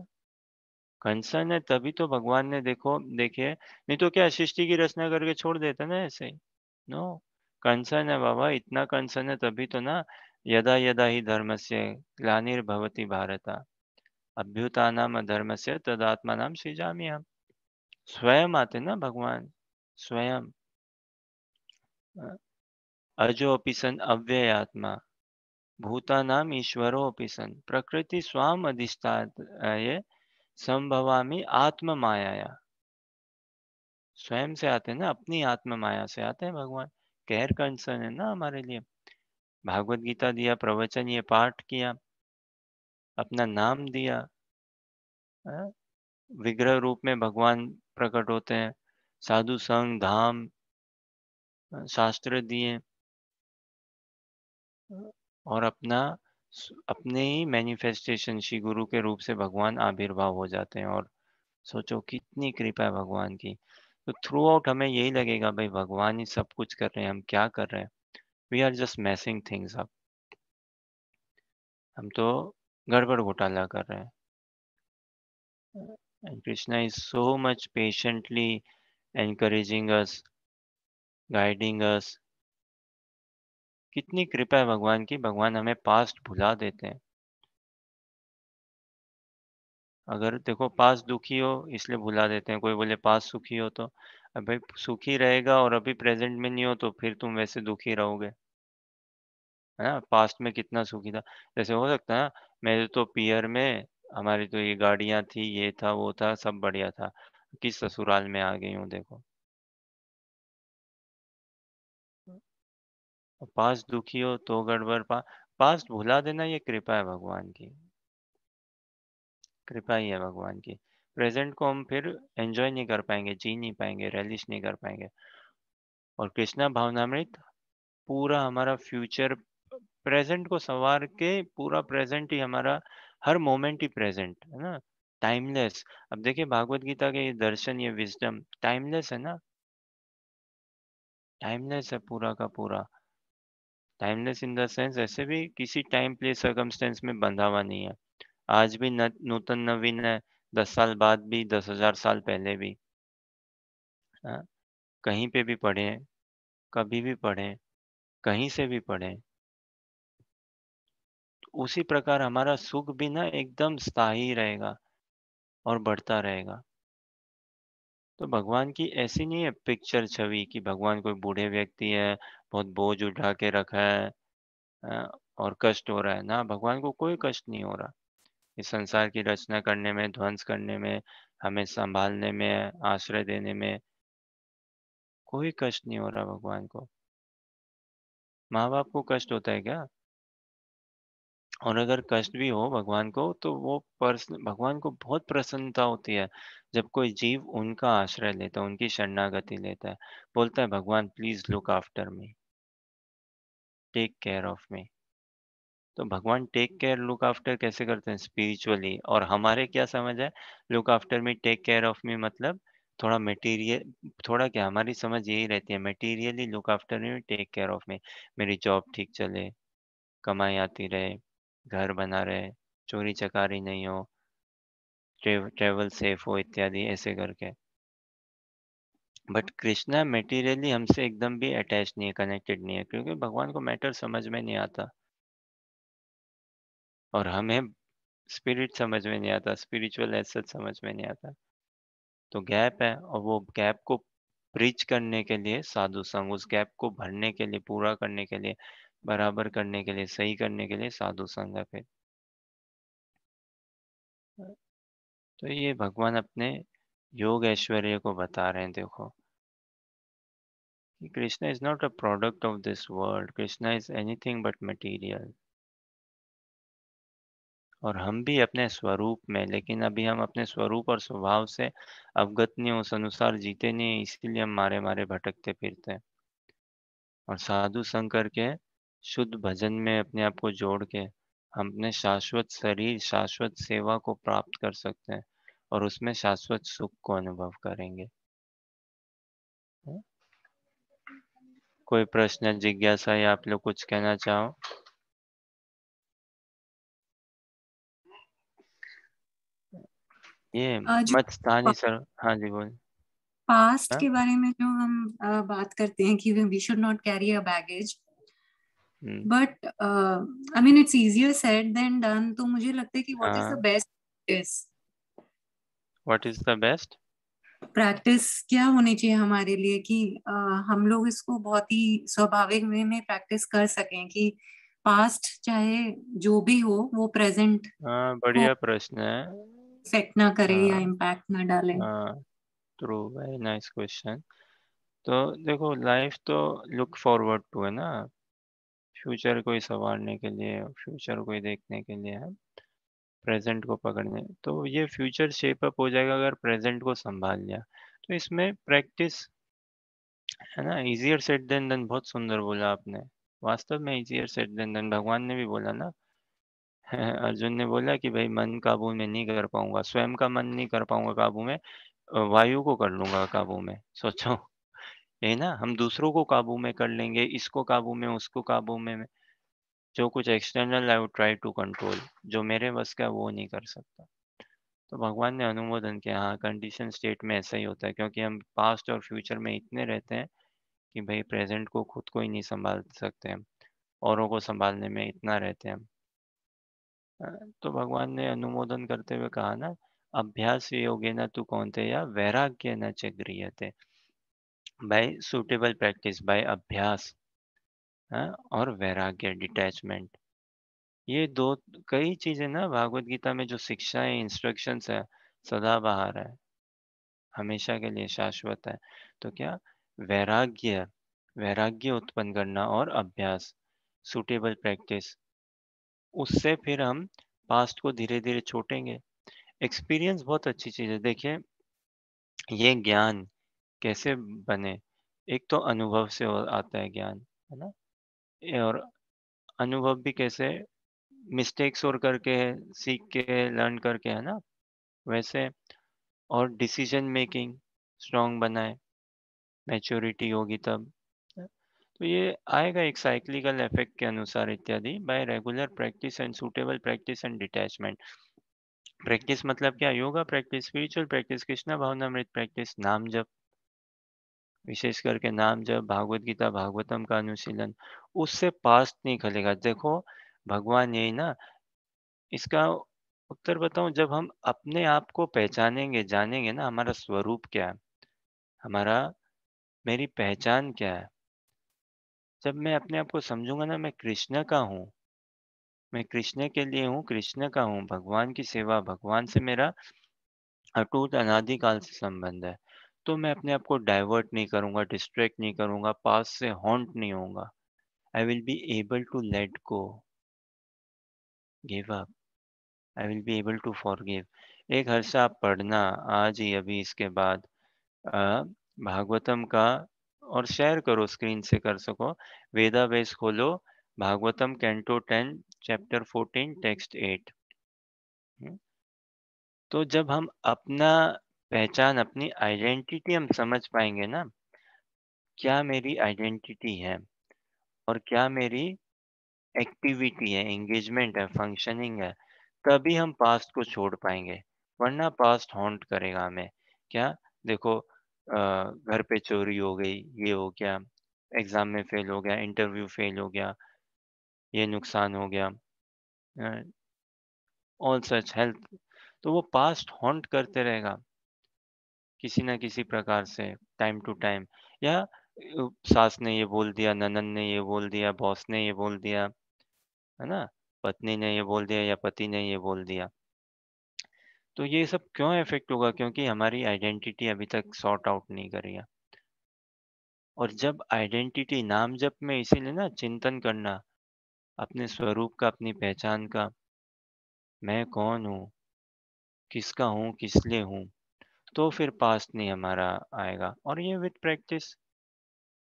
कंसर्न है तभी तो भगवान ने देखो देखिए नहीं तो क्या सृष्टि की रचना करके छोड़ देते ना ऐसे ही नो कंसर्न है बाबा इतना कंसर्न है तभी तो ना यदा यदा ही धर्म से ग्लानिर्भवती भारत अभ्युता नाम धर्म से तदात्मा नाम सृजामी हम स्वयं आते ना भगवान स्वयं अजो अपिसन सन अव्यय आत्मा भूता नाम ईश्वरों अपि सन प्रकृति स्वाम अधिष्ठा ये संभवामी आत्म माया स्वयं से आते हैं ना अपनी आत्म माया से आते हैं भगवान केयर कंसर्न है ना हमारे लिए भागवत गीता दिया प्रवचन ये पाठ किया अपना नाम दिया विग्रह रूप में भगवान प्रकट होते हैं साधु संघ धाम शास्त्र दिए और अपना अपने ही मैनिफेस्टेशन श्री गुरु के रूप से भगवान आविर्भाव हो जाते हैं और सोचो कितनी कृपा है भगवान की तो थ्रू आउट हमें यही लगेगा भाई भगवान ही सब कुछ कर रहे हैं हम क्या कर रहे हैं we are just messing things up हम तो गड़बड़ घोटाला कर रहे हैं Krishna is so much patiently encouraging us guiding us कितनी कृपा है भगवान की भगवान हमें पास्ट भुला देते हैं अगर देखो पास दुखी हो इसलिए भुला देते हैं कोई बोले पास सुखी हो तो अभी सुखी रहेगा और अभी प्रेजेंट में नहीं हो तो फिर तुम वैसे दुखी रहोगे है ना पास्ट में कितना सुखी था जैसे हो सकता है ना मेरे तो पियर में हमारी तो ये गाड़ियां थी ये था वो था सब बढ़िया था किस ससुराल में आ गई हूँ देखो पास दुखी हो तो गड़बड़ पा पास भुला देना ये कृपा है भगवान की कृपा ही है भगवान की प्रेजेंट को हम फिर एंजॉय नहीं कर पाएंगे जी नहीं पाएंगे रैलिश नहीं कर पाएंगे और कृष्णा भावनामृत पूरा हमारा फ्यूचर प्रेजेंट को संवार के पूरा प्रेजेंट ही हमारा हर मोमेंट ही प्रेजेंट है ना टाइमलेस अब देखिए भागवत गीता के ये दर्शन ये विजडम टाइमलेस है ना टाइमलेस है पूरा का पूरा टाइमलेस इन द सेंस ऐसे भी किसी टाइम प्लेस सर्कमस्टेंस में बंधा हुआ नहीं है आज भी नूतन नवीन है दस साल बाद भी दस हजार साल पहले भी आ, हाँ, कहीं पे भी पढ़े कभी भी पढ़े कहीं से भी पढ़े उसी प्रकार हमारा सुख भी ना एकदम स्थायी रहेगा और बढ़ता रहेगा तो भगवान की ऐसी नहीं है पिक्चर छवि कि भगवान कोई बूढ़े व्यक्ति है बहुत बोझ उठा के रखा है और कष्ट हो रहा है ना भगवान को कोई कष्ट नहीं हो रहा इस संसार की रचना करने में ध्वंस करने में हमें संभालने में आश्रय देने में कोई कष्ट नहीं हो रहा भगवान को माँ बाप को कष्ट होता है क्या और अगर कष्ट भी हो भगवान को तो वो पर्सन भगवान को बहुत प्रसन्नता होती है जब कोई जीव उनका आश्रय लेता है उनकी शरणागति लेता है बोलता है भगवान please look after me take care of me तो भगवान टेक केयर लुक आफ्टर कैसे करते हैं स्पिरिचुअली और हमारे क्या समझ है look after me take care of me मतलब थोड़ा मटेरियल थोड़ा क्या हमारी समझ यही रहती है materially look after me take care of me मेरी जॉब ठीक चले कमाई आती रहे घर बना रहे चोरी चकारी नहीं हो ट्रेवल सेफ हो इत्यादि ऐसे करके बट कृष्णा मेटीरियली हमसे एकदम भी अटैच नहीं है कनेक्टेड नहीं है क्योंकि भगवान को मैटर समझ में नहीं आता और हमें स्पिरिट समझ में नहीं आता स्पिरिचुअल एसेट समझ में नहीं आता तो गैप है और वो गैप को ब्रिज करने के लिए साधु संग उस गैप को भरने के लिए पूरा करने के लिए बराबर करने के लिए सही करने के लिए साधु संग है फिर तो ये भगवान अपने योग ऐश्वर्य को बता रहे हैं देखो Krishna is not a product of this world Krishna is anything but material और हम भी अपने स्वरूप में लेकिन अभी हम अपने स्वरूप और स्वभाव से अवगत नहीं उस अनुसार जीते नहीं इसीलिए हम मारे मारे भटकते फिरते हैं और साधु संग करके शुद्ध भजन में अपने आप को जोड़ के हम अपने शाश्वत शरीर शाश्वत सेवा को प्राप्त कर सकते हैं और उसमें शाश्वत सुख को अनुभव करेंगे कोई प्रश्न जिज्ञासा या आप लोग कुछ कहना चाहो ये मत्स्थानी सर हाँ जी बोल पास्ट हाँ? के बारे में जो हम बात करते हैं कि we should not carry a baggage but I mean it's easier said than done तो मुझे लगता है कि what is the best is what is the best practice क्या होनी चाहिए हमारे लिए कि uh, हम लोग इसको बहुत ही स्वाभाविक वे में प्रैक्टिस कर सकें कि पास्ट चाहे जो भी हो वो प्रेजेंट हाँ बढ़िया प्रश्न है इफेक्ट ना करे या इम्पैक्ट हाँ। ना डाले ट्रू वेरी नाइस क्वेश्चन तो देखो लाइफ तो लुक फॉरवर्ड टू है ना फ्यूचर को ही संवारने के लिए फ्यूचर को ही देखने के लिए है प्रेजेंट को पकड़ने तो ये फ्यूचर शेप अप हो जाएगा अगर प्रेजेंट को संभाल लिया तो इसमें प्रैक्टिस है ना इजियर सेट देन देन बहुत सुंदर बोला आपने वास्तव में इजियर सेट देन देन भगवान ने भी बोला ना अर्जुन ने बोला कि भाई मन काबू में नहीं कर पाऊंगा स्वयं का मन नहीं कर पाऊंगा काबू में वायु को कर लूंगा काबू में सोचो है ना हम दूसरों को काबू में कर लेंगे इसको काबू में उसको काबू में जो कुछ external I would try to control जो मेरे बस का वो नहीं कर सकता तो भगवान ने अनुमोदन किया हाँ कंडीशन स्टेट में ऐसा ही होता है क्योंकि हम पास्ट और फ्यूचर में इतने रहते हैं कि भाई प्रेजेंट को खुद को ही नहीं संभाल सकते हम औरों को संभालने में इतना रहते हैं तो भगवान ने अनुमोदन करते हुए कहा ना अभ्यास योगे न कौन थे या वैराग्य न च थे बाय सुटेबल प्रैक्टिस बाय अभ्यास और वैराग्य डिटैचमेंट ये दो कई चीजें ना भागवत गीता में जो शिक्षा है इंस्ट्रक्शंस है सदाबहार है हमेशा के लिए शाश्वत है तो क्या वैराग्य वैराग्य उत्पन्न करना और अभ्यास सुटेबल प्रैक्टिस उससे फिर हम पास्ट को धीरे धीरे छोटेंगे एक्सपीरियंस बहुत अच्छी चीज़ है देखिए ये ज्ञान कैसे बने एक तो अनुभव से और आता है ज्ञान है ना और अनुभव भी कैसे मिस्टेक्स और करके है सीख के लर्न करके है ना वैसे और डिसीजन मेकिंग स्ट्रॉन्ग बनाए मैच्योरिटी होगी तब तो ये आएगा एक साइक्लिकल इफेक्ट के अनुसार इत्यादि by regular practice and suitable practice and detachment practice मतलब क्या yoga practice spiritual practice Krishna भावनामृत प्रैक्टिस नाम जब विशेष करके नाम जब भागवत गीता भागवतम का अनुशीलन उससे पास्ट नहीं खलेगा देखो भगवान यही ना इसका उत्तर बताऊं जब हम अपने आप को पहचानेंगे जानेंगे ना हमारा स्वरूप क्या है हमारा मेरी पहचान क्या है जब मैं अपने आप को समझूंगा ना मैं कृष्ण का हूँ मैं कृष्ण के लिए हूँ कृष्ण का हूँ भगवान की सेवा भगवान से मेरा अटूट अनादिकाल से संबंध है तो मैं अपने आप को डाइवर्ट नहीं करूँगा डिस्ट्रैक्ट नहीं करूँगा पास से हॉन्ट नहीं होऊंगा I will be able to let go give up I will be able to give एक हर्षा आप पढ़ना आज ही अभी इसके बाद भागवतम का और शेयर करो स्क्रीन से कर सको वेदा वेस खोलो Bhagavatam canto ten chapter fourteen text eight तो जब हम अपना पहचान अपनी आइडेंटिटी हम समझ पाएंगे ना क्या मेरी आइडेंटिटी है और क्या मेरी एक्टिविटी है एंगेजमेंट है फंक्शनिंग है तभी हम पास्ट को छोड़ पाएंगे वरना पास्ट हॉन्ट करेगा हमें क्या देखो घर पे चोरी हो गई ये हो गया एग्ज़ाम में फेल हो गया इंटरव्यू फेल हो गया ये नुकसान हो गया ऑल सच हेल्थ तो वो पास्ट हॉन्ट करते रहेगा किसी ना किसी प्रकार से टाइम टू टाइम या सास ने ये बोल दिया ननन ने ये बोल दिया बॉस ने ये बोल दिया है ना पत्नी ने ये बोल दिया या पति ने ये बोल दिया तो ये सब क्यों इफेक्ट होगा क्योंकि हमारी आइडेंटिटी अभी तक सॉर्ट आउट नहीं करी है और जब आइडेंटिटी नाम जप में इसीलिए ना चिंतन करना अपने स्वरूप का अपनी पहचान का मैं कौन हूँ किसका हूँ किस लिए हूँ तो फिर पास्ट नहीं हमारा आएगा और ये विथ प्रैक्टिस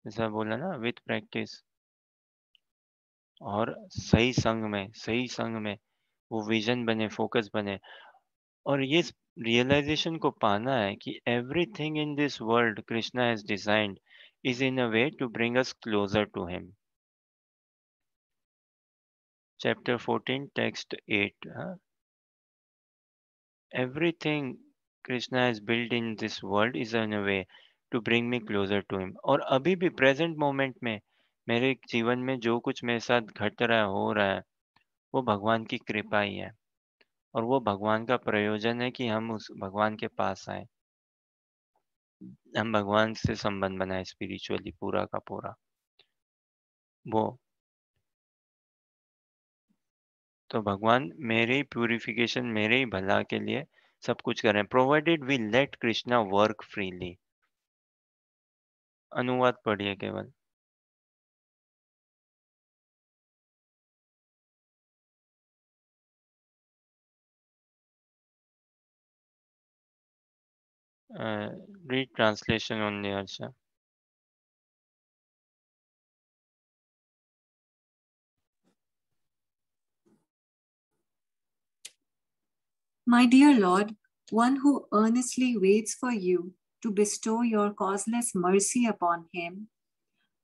जैसा बोला ना विथ प्रैक्टिस और सही संग में सही संग में वो विजन बने फोकस बने और ये रियलाइजेशन को पाना है कि everything in this world Krishna has designed is in a way to bring us closer to him chapter fourteen text eight everything Krishna is build in this world is an way to bring me closer to him और अभी भी present moment में मेरे जीवन में जो कुछ मेरे साथ घट रहा है हो रहा है वो भगवान की कृपा ही है और वो भगवान का प्रयोजन है कि हम उस भगवान के पास आए हम भगवान से संबंध बनाए स्पिरिचुअली पूरा का पूरा वो तो भगवान मेरे ही प्यूरिफिकेशन मेरे ही भला के लिए सब कुछ कर रहे हैं provided we let Krishna work freely अनुवाद पढ़िए केवल रीड ट्रांसलेशन translation only अच्छा। My dear Lord, one who earnestly waits for you to bestow your causeless mercy upon him,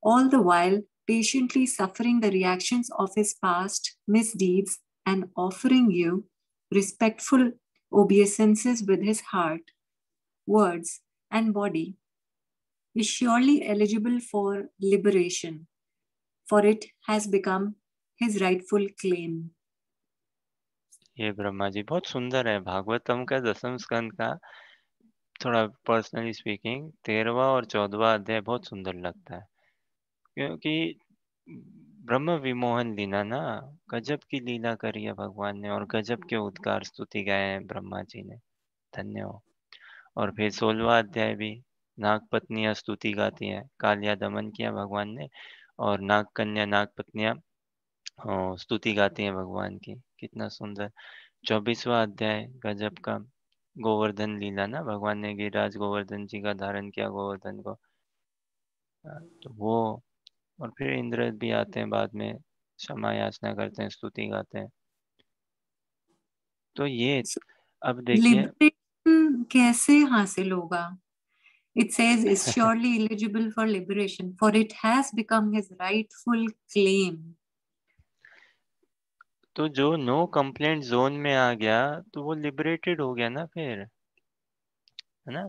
all the while patiently suffering the reactions of his past misdeeds and offering you respectful obeisances with his heart, words, and body, is surely eligible for liberation, for it has become his rightful claim. ये ब्रह्मा जी बहुत सुंदर है भागवतम का दसम स्कंद का थोड़ा personally speaking तेरहवा और चौदवा अध्याय बहुत सुंदर लगता है क्योंकि ब्रह्म विमोहन लीला ना गजब की लीला करी है भगवान ने और गजब के उद्गार स्तुति गाए हैं ब्रह्मा जी ने धन्य हो और फिर सोलवा अध्याय भी नाग पत्नियां स्तुति गाती हैं कालिया दमन किया भगवान ने और नाग कन्या नाग पत्नियां स्तुति गाती हैं भगवान की कितना सुंदर चौबीसवा अध्याय गजब का गोवर्धन लीला ना भगवान ने गिरिराज गोवर्धन जी का धारण किया गोवर्धन को तो वो और फिर इंद्र भी आते हैं बाद में क्षमा याचना करते हैं स्तुति गाते हैं तो ये अब देखिए कैसे हासिल होगा it says is surely eligible for liberation for it has become his rightful claim तो जो नो कंप्लेंट जोन में आ गया तो वो लिबरेटेड हो गया ना फिर है ना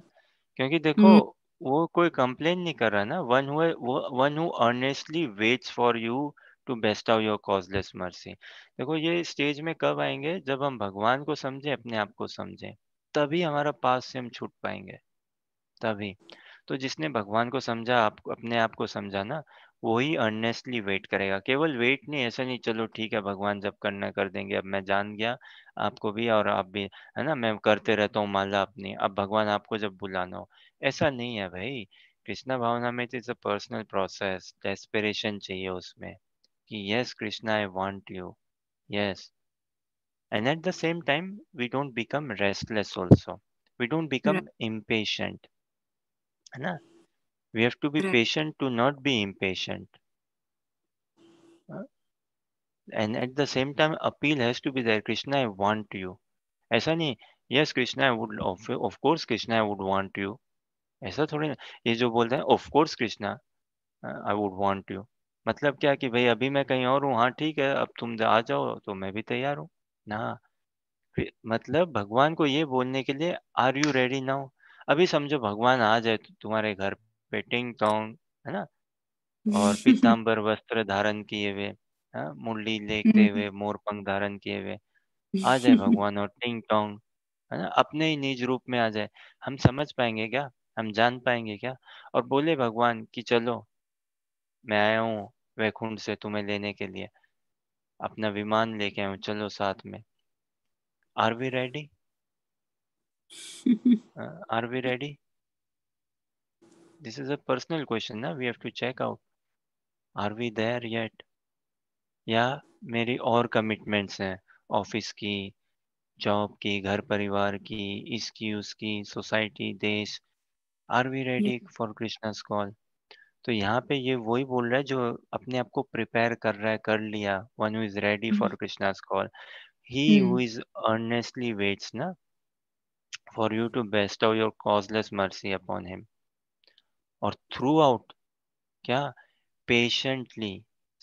क्योंकि देखो हम्म। वो कोई कंप्लेन नहीं कर रहा ना one who one who earnestly waits for you to bestow your causeless mercy देखो ये स्टेज में कब आएंगे जब हम भगवान को समझें अपने आप को समझें तभी हमारा पास से हम छूट पाएंगे तभी तो जिसने भगवान को समझा आप अपने आप को समझा ना वो ही अर्नेस्टली वेट करेगा केवल वेट नहीं ऐसा नहीं चलो ठीक है भगवान जब करना कर देंगे अब मैं जान गया आपको भी और आप भी है ना मैं करते रहता हूँ माला अपनी अब भगवान आपको जब बुलाना हो ऐसा नहीं है भाई कृष्णा भावना में it's a personal process desperation चाहिए उसमें कि yes Krishna I want you yes and at the same time we don't become restless also we don't become इम्पेश है ना we have to be right. patient to not be impatient and at the same time appeal has to be there krishna i want you ऐसा yes krishna i would of, of course krishna i would want you ऐसा थोड़ी ना ये जो बोलते हैं of course Krishna i would want you मतलब क्या कि भाई अभी मैं कहीं और हूँ हाँ ठीक है अब तुम आ जाओ तो मैं भी तैयार हूँ ना मतलब भगवान को ये बोलने के लिए आर यू रेडी नाउ अभी समझो भगवान आ जाए तुम्हारे घर पेटिंग तोंग है ना और पीताम्बर वस्त्र धारण किए हुए मुरली लेते हम्म। हुए मोरपंख धारण किए हुए आ जाए भगवान और टिंग टोंग है ना अपने ही निज रूप में आ जाए हम समझ पाएंगे क्या हम जान पाएंगे क्या और बोले भगवान कि चलो मैं आया हूँ वैकुंठ से तुम्हें लेने के लिए अपना विमान लेके आऊ चलो साथ में are we ready are we ready this is a personal question na we have to check out are we there yet yeah meri aur commitments hain office ki job ki ghar parivar ki iski uski society desh are we ready ready for krishna's call तो यहाँ पे ये वही बोल रहा है जो अपने आप को प्रिपेयर कर रहा है कर लिया one who is ready for Krishna call he who is earnestly waits ना for you to bestow your causeless mercy upon him और थ्रू आउट क्या पेशेंटली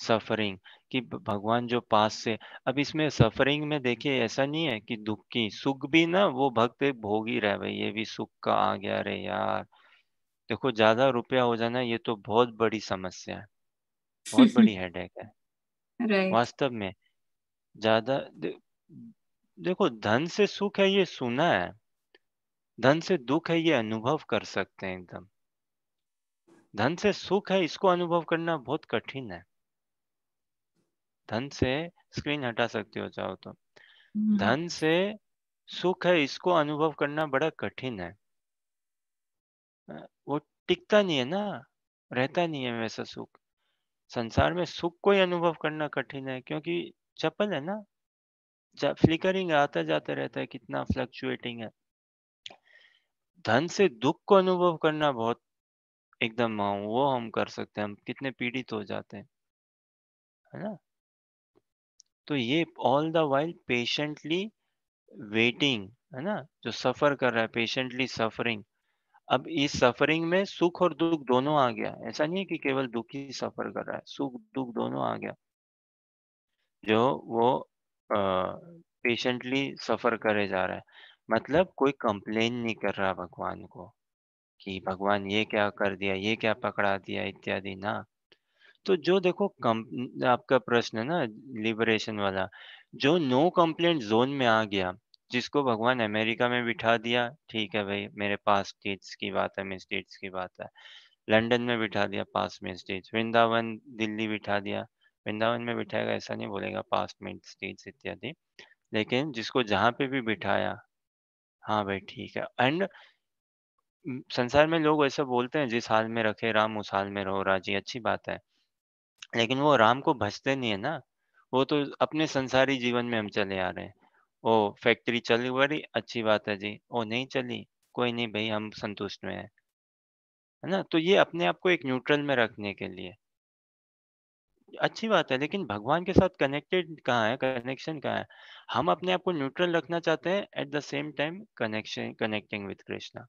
सफरिंग कि भगवान जो पास से अब इसमें सफरिंग में देखिए ऐसा नहीं है कि दुख की सुख भी ना वो भक्त भोग ही रहे भाई ये भी सुख का आ गया रे यार देखो ज्यादा रुपया हो जाना ये तो बहुत बड़ी समस्या है बहुत बड़ी हेडेक है वास्तव में ज्यादा दे, देखो धन से सुख है ये सुना है धन से दुख है ये अनुभव कर सकते हैं एकदम धन से सुख है इसको अनुभव करना बहुत कठिन है धन से स्क्रीन हटा सकते हो चाहो तो हम्म। धन से सुख है इसको अनुभव करना बड़ा कठिन है वो टिकता नहीं है ना रहता नहीं है वैसा सुख संसार में सुख को ही अनुभव करना कठिन है क्योंकि चपल है ना फ्लिकरिंग आता जाता रहता है कितना फ्लक्चुएटिंग है धन से दुख को अनुभव करना बहुत एकदम हाँ, वो हम कर सकते हैं हम कितने पीड़ित हो जाते हैं है ना तो ये all the while patiently waiting है ना जो सफर कर रहा है पेशेंटली सफरिंग अब इस सफरिंग में सुख और दुख दोनों आ गया ऐसा नहीं है कि केवल दुख ही सफर कर रहा है सुख दुख दोनों आ गया जो वो पेशेंटली सफर करे जा रहा है मतलब कोई कंप्लेन नहीं कर रहा भगवान को कि भगवान ये क्या कर दिया ये क्या पकड़ा दिया इत्यादि ना तो जो देखो कम आपका प्रश्न है ना लिबरेशन वाला जो नो कंप्लेंट जोन में आ गया जिसको भगवान अमेरिका में बिठा दिया ठीक है भाई मेरे पास स्टेट्स की बात है मैं स्टेट्स की बात है लंदन में बिठा दिया पास में स्टेट्स वृंदावन दिल्ली बिठा दिया वृंदावन में बिठाएगा ऐसा नहीं बोलेगा पास में स्टेट्स इत्यादि लेकिन जिसको जहाँ पे भी बिठाया हाँ भाई ठीक है एंड संसार में लोग ऐसा बोलते हैं जिस हाल में रखे राम उस हाल में रहो राजी अच्छी बात है। लेकिन वो राम को भजते नहीं है ना, वो तो अपने संसारी जीवन में हम चले आ रहे हैं। ओह! फैक्ट्री चली बड़ी अच्छी बात है जी, ओ नहीं चली, कोई नहीं भाई हम संतुष्ट में हैं। है ना? तो ये अपने आप को एक न्यूट्रल में रखने के लिए। अच्छी बात है लेकिन भगवान के साथ कनेक्टेड कहाँ है, कनेक्शन कहाँ है? हम अपने आप को न्यूट्रल रखना चाहते हैं at the same time connection connecting with Krishna.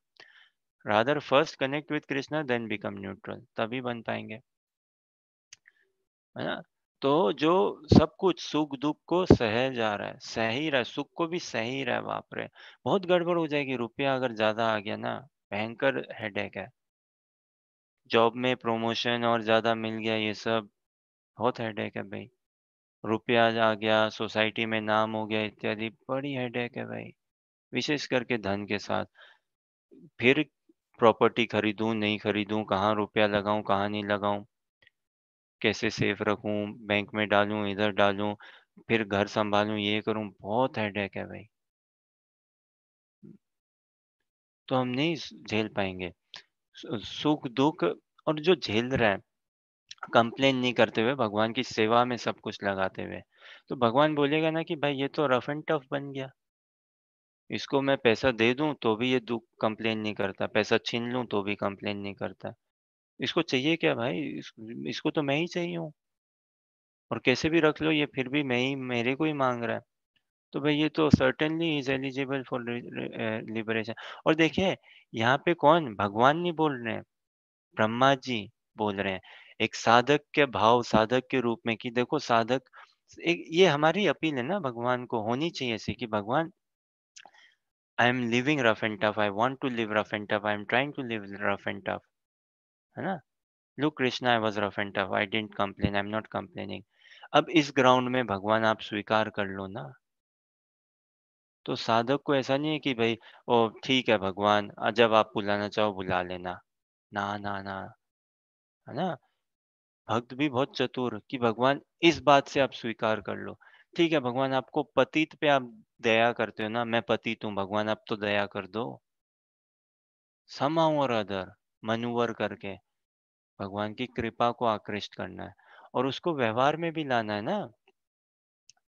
Rather first connect with Krishna then become neutral तभी बन पाएंगे है ना तो जो सब कुछ सुख दुख को सह जा रहा है सही रहा है सुख को भी सही रहा है वापरे बहुत गड़बड़ हो जाएगी रुपया अगर ज्यादा आ गया ना भयंकर हेडेक है जॉब में प्रोमोशन और ज्यादा मिल गया ये सब बहुत हेडेक है भाई रुपया आ गया सोसाइटी में नाम हो गया इत्यादि बड़ी हेडेक है भाई विशेष करके धन के साथ फिर प्रॉपर्टी खरीदू नहीं खरीदू कहाँ रुपया लगाऊ कहाँ नहीं लगाऊ कैसे सेफ रखू बैंक में डालू इधर डालू फिर घर संभालू ये करूँ बहुत हेडेक है भाई तो हम नहीं झेल पाएंगे सुख दुख और जो झेल रहा है कंप्लेन नहीं करते हुए भगवान की सेवा में सब कुछ लगाते हुए तो भगवान बोलेगा ना कि भाई ये तो रफ एंड टफ बन गया इसको मैं पैसा दे दूँ तो भी ये दुख कंप्लेन नहीं करता, पैसा छीन लूँ तो भी कंप्लेन नहीं करता। इसको चाहिए क्या भाई? इस इसको तो मैं ही चाहिए हूँ। और कैसे भी रख लो ये फिर भी मैं ही मेरे को ही मांग रहा है। तो भाई ये तो certainly is eligible for liberation और देखिए यहाँ पे कौन? भगवान नहीं बोल रहे हैं, ब्रह्मा जी बोल रहे हैं। एक साधक के भाव, साधक के रूप में कि देखो साधक एक ये हमारी अपील है ना भगवान को होनी चाहिए ऐसी कि भगवान I'm living rough and tough. I want to live rough and tough. I'm trying to live rough and tough. है ना look Krishna I was rough and tough I didn't complain I am not complaining अब इस ground में भगवान आप स्वीकार कर लो ना तो साधक को ऐसा नहीं है कि भाई ओ ठीक है भगवान जब आप बुलाना चाहो बुला लेना ना ना ना है ना भक्त भी बहुत चतुर कि भगवान इस बात से आप स्वीकार कर लो ठीक है भगवान आपको पतित पे आप दया करते हो ना मैं पतित तू भगवान आप तो दया कर दो समा और अदर मनुवर करके भगवान की कृपा को आकृष्ट करना है और उसको व्यवहार में भी लाना है ना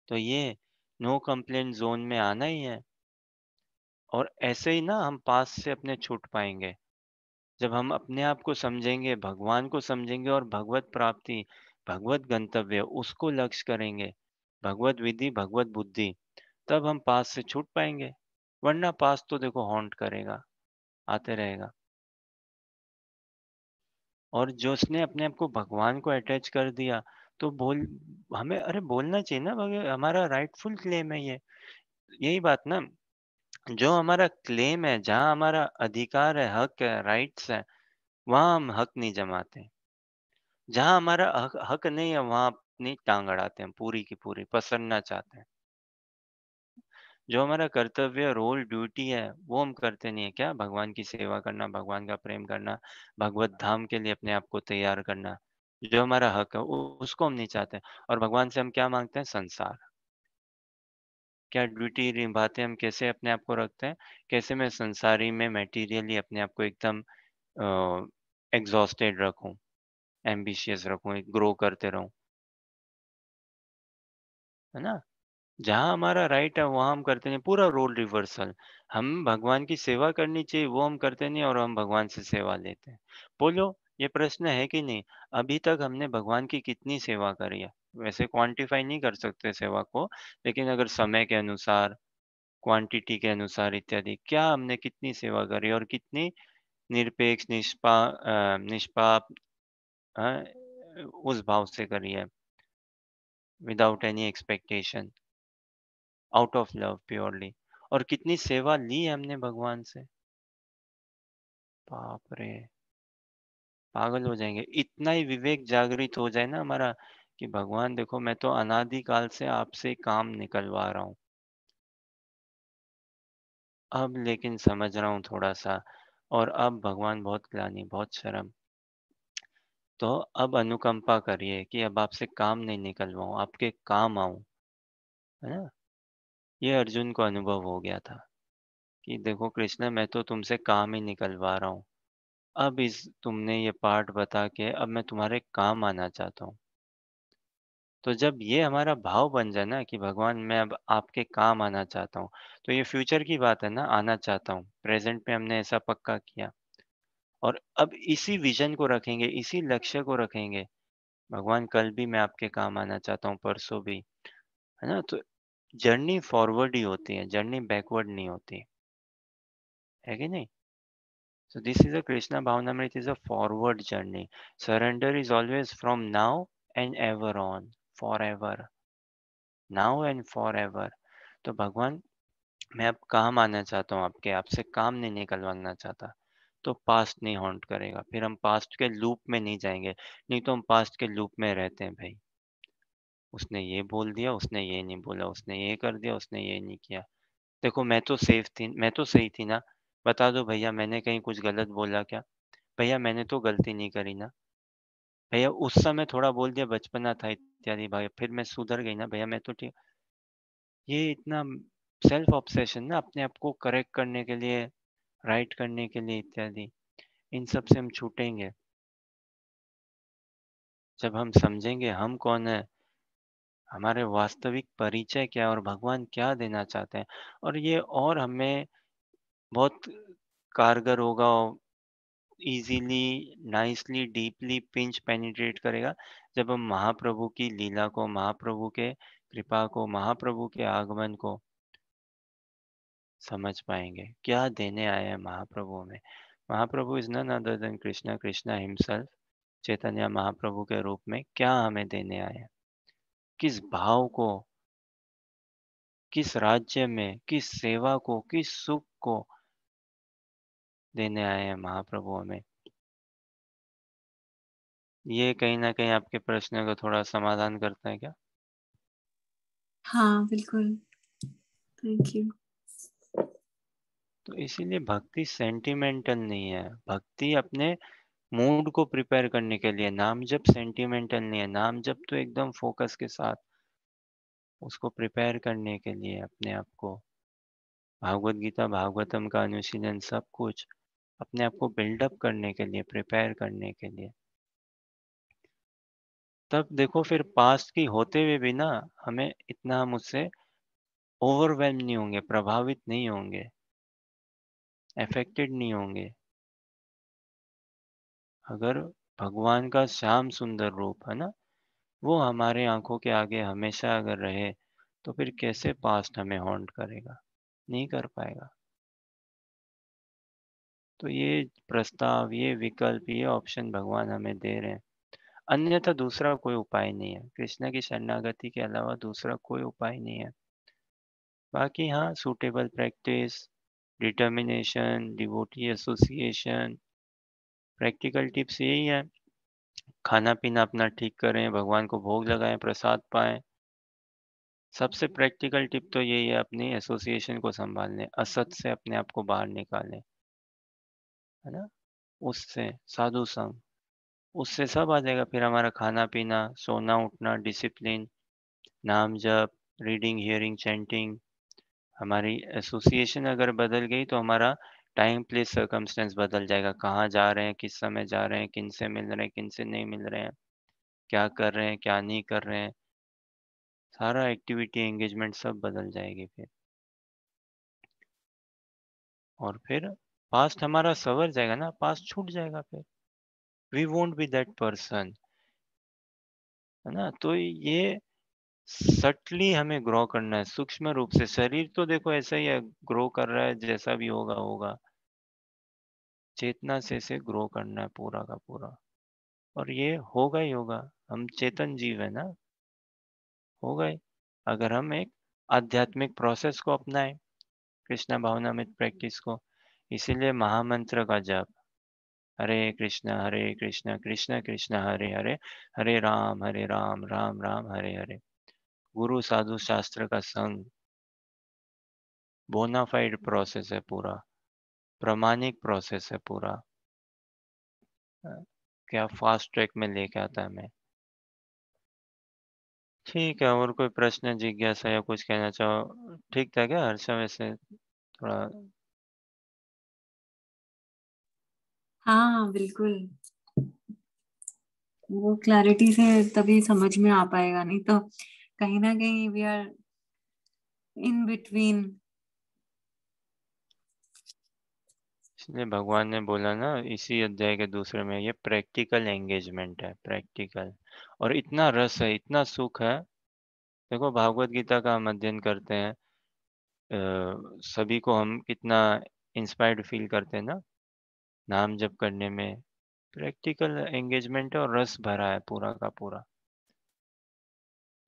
तो ये नो कंप्लेन जोन में आना ही है और ऐसे ही ना हम पास से अपने छूट पाएंगे जब हम अपने आप को समझेंगे भगवान को समझेंगे और भगवत प्राप्ति भगवत गंतव्य उसको लक्ष्य करेंगे भगवत विधि भगवत बुद्धि तब हम पास से छूट पाएंगे वरना पास तो देखो हॉन्ट करेगा आते रहेगा और जो उसने अपने आप को भगवान को अटैच कर दिया तो बोल हमें अरे बोलना चाहिए ना हमारा राइटफुल क्लेम है ये यही बात ना जो हमारा क्लेम है जहाँ हमारा अधिकार है हक है राइट्स है वहां हम हक नहीं जमाते जहां हमारा हक, हक नहीं है वहां अपनी टांग अड़ाते हैं पूरी की पूरी पसरना चाहते हैं जो हमारा कर्तव्य रोल ड्यूटी है वो हम करते नहीं है क्या भगवान की सेवा करना भगवान का प्रेम करना भगवत धाम के लिए अपने आप को तैयार करना जो हमारा हक है उसको हम नहीं चाहते और भगवान से हम क्या मांगते हैं संसार क्या ड्यूटी निभाते हम कैसे अपने आप को रखते हैं कैसे मैं संसारी में मेटीरियली अपने आप को एकदम एग्जॉस्टेड रखूं एम्बिशियस रखूं ग्रो करते रहूं है ना जहाँ हमारा राइट है वहाँ हम करते नहीं पूरा रोल रिवर्सल हम भगवान की सेवा करनी चाहिए वो हम करते नहीं और हम भगवान से सेवा लेते हैं बोलो ये प्रश्न है कि नहीं अभी तक हमने भगवान की कितनी सेवा करी है वैसे क्वांटिफाई नहीं कर सकते सेवा को लेकिन अगर समय के अनुसार क्वांटिटी के अनुसार इत्यादि क्या हमने कितनी सेवा करी और कितनी निरपेक्ष निष्पा निष्पाप उस भाव से करी है without any expectation out of love purely और कितनी सेवा ली हमने भगवान से बाप रे पागल हो जाएंगे इतना ही विवेक जागृत हो जाए ना हमारा कि भगवान देखो मैं तो अनादि काल से आपसे काम निकलवा रहा हूं अब लेकिन समझ रहा हूं थोड़ा सा और अब भगवान बहुत ग्लानी बहुत शर्म तो अब अनुकंपा करिए कि अब आपसे काम नहीं निकलवाऊ आपके काम आऊं है ना ये अर्जुन को अनुभव हो गया था कि देखो कृष्ण मैं तो तुमसे काम ही निकलवा रहा हूँ अब इस तुमने ये पार्ट बता के अब मैं तुम्हारे काम आना चाहता हूँ तो जब ये हमारा भाव बन जाए ना कि भगवान मैं अब आपके काम आना चाहता हूँ तो ये फ्यूचर की बात है ना आना चाहता हूँ प्रेजेंट में हमने ऐसा पक्का किया और अब इसी विजन को रखेंगे इसी लक्ष्य को रखेंगे भगवान कल भी मैं आपके काम आना चाहता हूँ परसों भी है ना तो जर्नी फॉरवर्ड ही होती है जर्नी बैकवर्ड नहीं होती है कि नहीं So this is a is a forward journey surrender is always from now and ever on forever now and forever तो भगवान मैं अब काम आना चाहता हूँ आपके आपसे काम नहीं निकलवाना चाहता तो पास्ट नहीं हॉन्ट करेगा फिर हम पास्ट के लूप में नहीं जाएंगे नहीं तो हम पास्ट के लूप में रहते हैं भाई उसने ये बोल दिया उसने ये नहीं बोला उसने ये कर दिया उसने ये नहीं किया देखो मैं तो सेफ थी मैं तो सही थी ना बता दो भैया मैंने कहीं कुछ गलत बोला क्या भैया मैंने तो गलती नहीं करी ना भैया उस समय थोड़ा बोल दिया बचपना था इत्यादि भाई फिर मैं सुधर गई ना भैया मैं तो ठीक ये इतना सेल्फ ऑब्सेशन ना अपने आप को करेक्ट करने के लिए राइट करने के लिए इत्यादि इन सब से हम छूटेंगे जब हम समझेंगे हम कौन है हमारे वास्तविक परिचय क्या और भगवान क्या देना चाहते हैं और ये और हमें बहुत कारगर होगा easily nicely deeply pinch penetrate करेगा जब हम महाप्रभु की लीला को महाप्रभु के कृपा को महाप्रभु के आगमन को समझ पाएंगे क्या देने आए हैं महाप्रभु में Mahaprabhu is none other than Krishna Krishna himself Chaitanya Mahaprabhu के रूप में क्या हमें देने आए हैं किस भाव को किस राज्य में किस सेवा को किस सुख को देने आए हैं महाप्रभु हमें ये कहीं ना कहीं आपके प्रश्न का थोड़ा समाधान करता है क्या हाँ बिल्कुल थैंक यू तो इसीलिए भक्ति सेंटिमेंटल नहीं है भक्ति अपने मूड को प्रिपेयर करने के लिए नाम जब सेंटिमेंटल नहीं है नाम जब तो एकदम फोकस के साथ उसको प्रिपेयर करने के लिए अपने आप को भागवत गीता भागवतम का अनुशीलन सब कुछ अपने आप को बिल्डअप करने के लिए प्रिपेयर करने के लिए तब देखो फिर पास्ट की होते हुए भी ना हमें इतना हम उससे ओवरवेलम नहीं होंगे प्रभावित नहीं होंगे अफेक्टेड नहीं होंगे अगर भगवान का श्याम सुंदर रूप है ना वो हमारे आंखों के आगे हमेशा अगर रहे तो फिर कैसे पास्ट हमें हॉन्ट करेगा नहीं कर पाएगा तो ये प्रस्ताव ये विकल्प ये ऑप्शन भगवान हमें दे रहे हैं अन्यथा दूसरा कोई उपाय नहीं है कृष्ण की शरणागति के अलावा दूसरा कोई उपाय नहीं है बाकी हाँ suitable practice determination devotee association practical tips यही है खाना पीना अपना ठीक करें भगवान को भोग लगाएं प्रसाद पाएं सबसे प्रैक्टिकल टिप तो यही है अपनी एसोसिएशन को संभाल लें असत से अपने आप को बाहर निकालें है ना उससे साधु संग उससे सब आ जाएगा फिर हमारा खाना पीना सोना उठना डिसिप्लिन नाम जप रीडिंग हियरिंग चैंटिंग हमारी एसोसिएशन अगर बदल गई तो हमारा टाइम प्लेस सर्कमस्टेंस बदल जाएगा कहाँ जा रहे हैं किस समय जा रहे हैं किन से मिल रहे हैं किन से नहीं मिल रहे हैं क्या कर रहे हैं क्या नहीं कर रहे हैं सारा एक्टिविटी एंगेजमेंट सब बदल जाएगी फिर और फिर पास्ट हमारा सवर जाएगा ना पास्ट छूट जाएगा फिर we won't be that person है ना तो ये सटली हमें ग्रो करना है सूक्ष्म रूप से शरीर तो देखो ऐसा ही है ग्रो कर रहा है जैसा भी होगा होगा चेतना से से ग्रो करना है पूरा का पूरा और ये होगा ही होगा हम चेतन जीव है ना होगा गए अगर हम एक आध्यात्मिक प्रोसेस को अपनाएं कृष्णा में प्रैक्टिस को इसीलिए महामंत्र का जाप हरे कृष्णा हरे कृष्णा कृष्णा कृष्णा हरे हरे हरे राम हरे राम राम राम हरे हरे गुरु साधु शास्त्र का संग बोनाफाइड प्रोसेस है पूरा प्रमाणिक प्रोसेस है पूरा क्या फास्ट ट्रैक में लेके आता है मैं ठीक है और कोई प्रश्न जिज्ञासा या कुछ कहना चाहो ठीक था क्या हर्षा वैसे थोड़ा हाँ बिल्कुल वो क्लैरिटी से तभी समझ में आ पाएगा नहीं तो कहीं ना कहीं वी आर इन बिटवीन भगवान ने बोला ना इसी अध्याय के दूसरे में ये प्रैक्टिकल एंगेजमेंट है प्रैक्टिकल और इतना रस है इतना सुख है देखो भागवत गीता का हम अध्ययन करते हैं आ, सभी को हम कितना इंस्पायर्ड फील करते हैं ना नाम जप करने में प्रैक्टिकल एंगेजमेंट है और रस भरा है पूरा का पूरा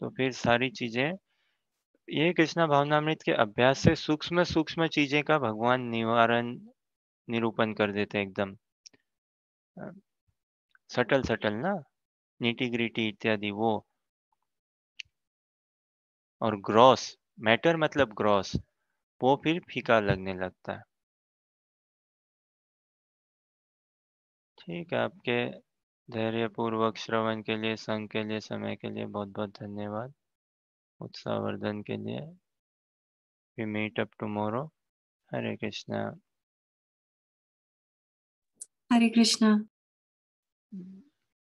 तो फिर सारी चीजें ये कृष्णा भावनामृत के अभ्यास से सूक्ष्म सूक्ष्म चीजें का भगवान निवारण निरूपण कर देते एकदम सटल सटल ना नीटी ग्रीटी इत्यादि वो और ग्रॉस मैटर मतलब ग्रॉस वो फिर फीका लगने लगता है ठीक है आपके धैर्यपूर्वक श्रवण के लिए संघ के लिए समय के लिए बहुत बहुत धन्यवाद उत्साहवर्धन के लिए we meet up tomorrow Hare Krishna Hare Krishna hmm.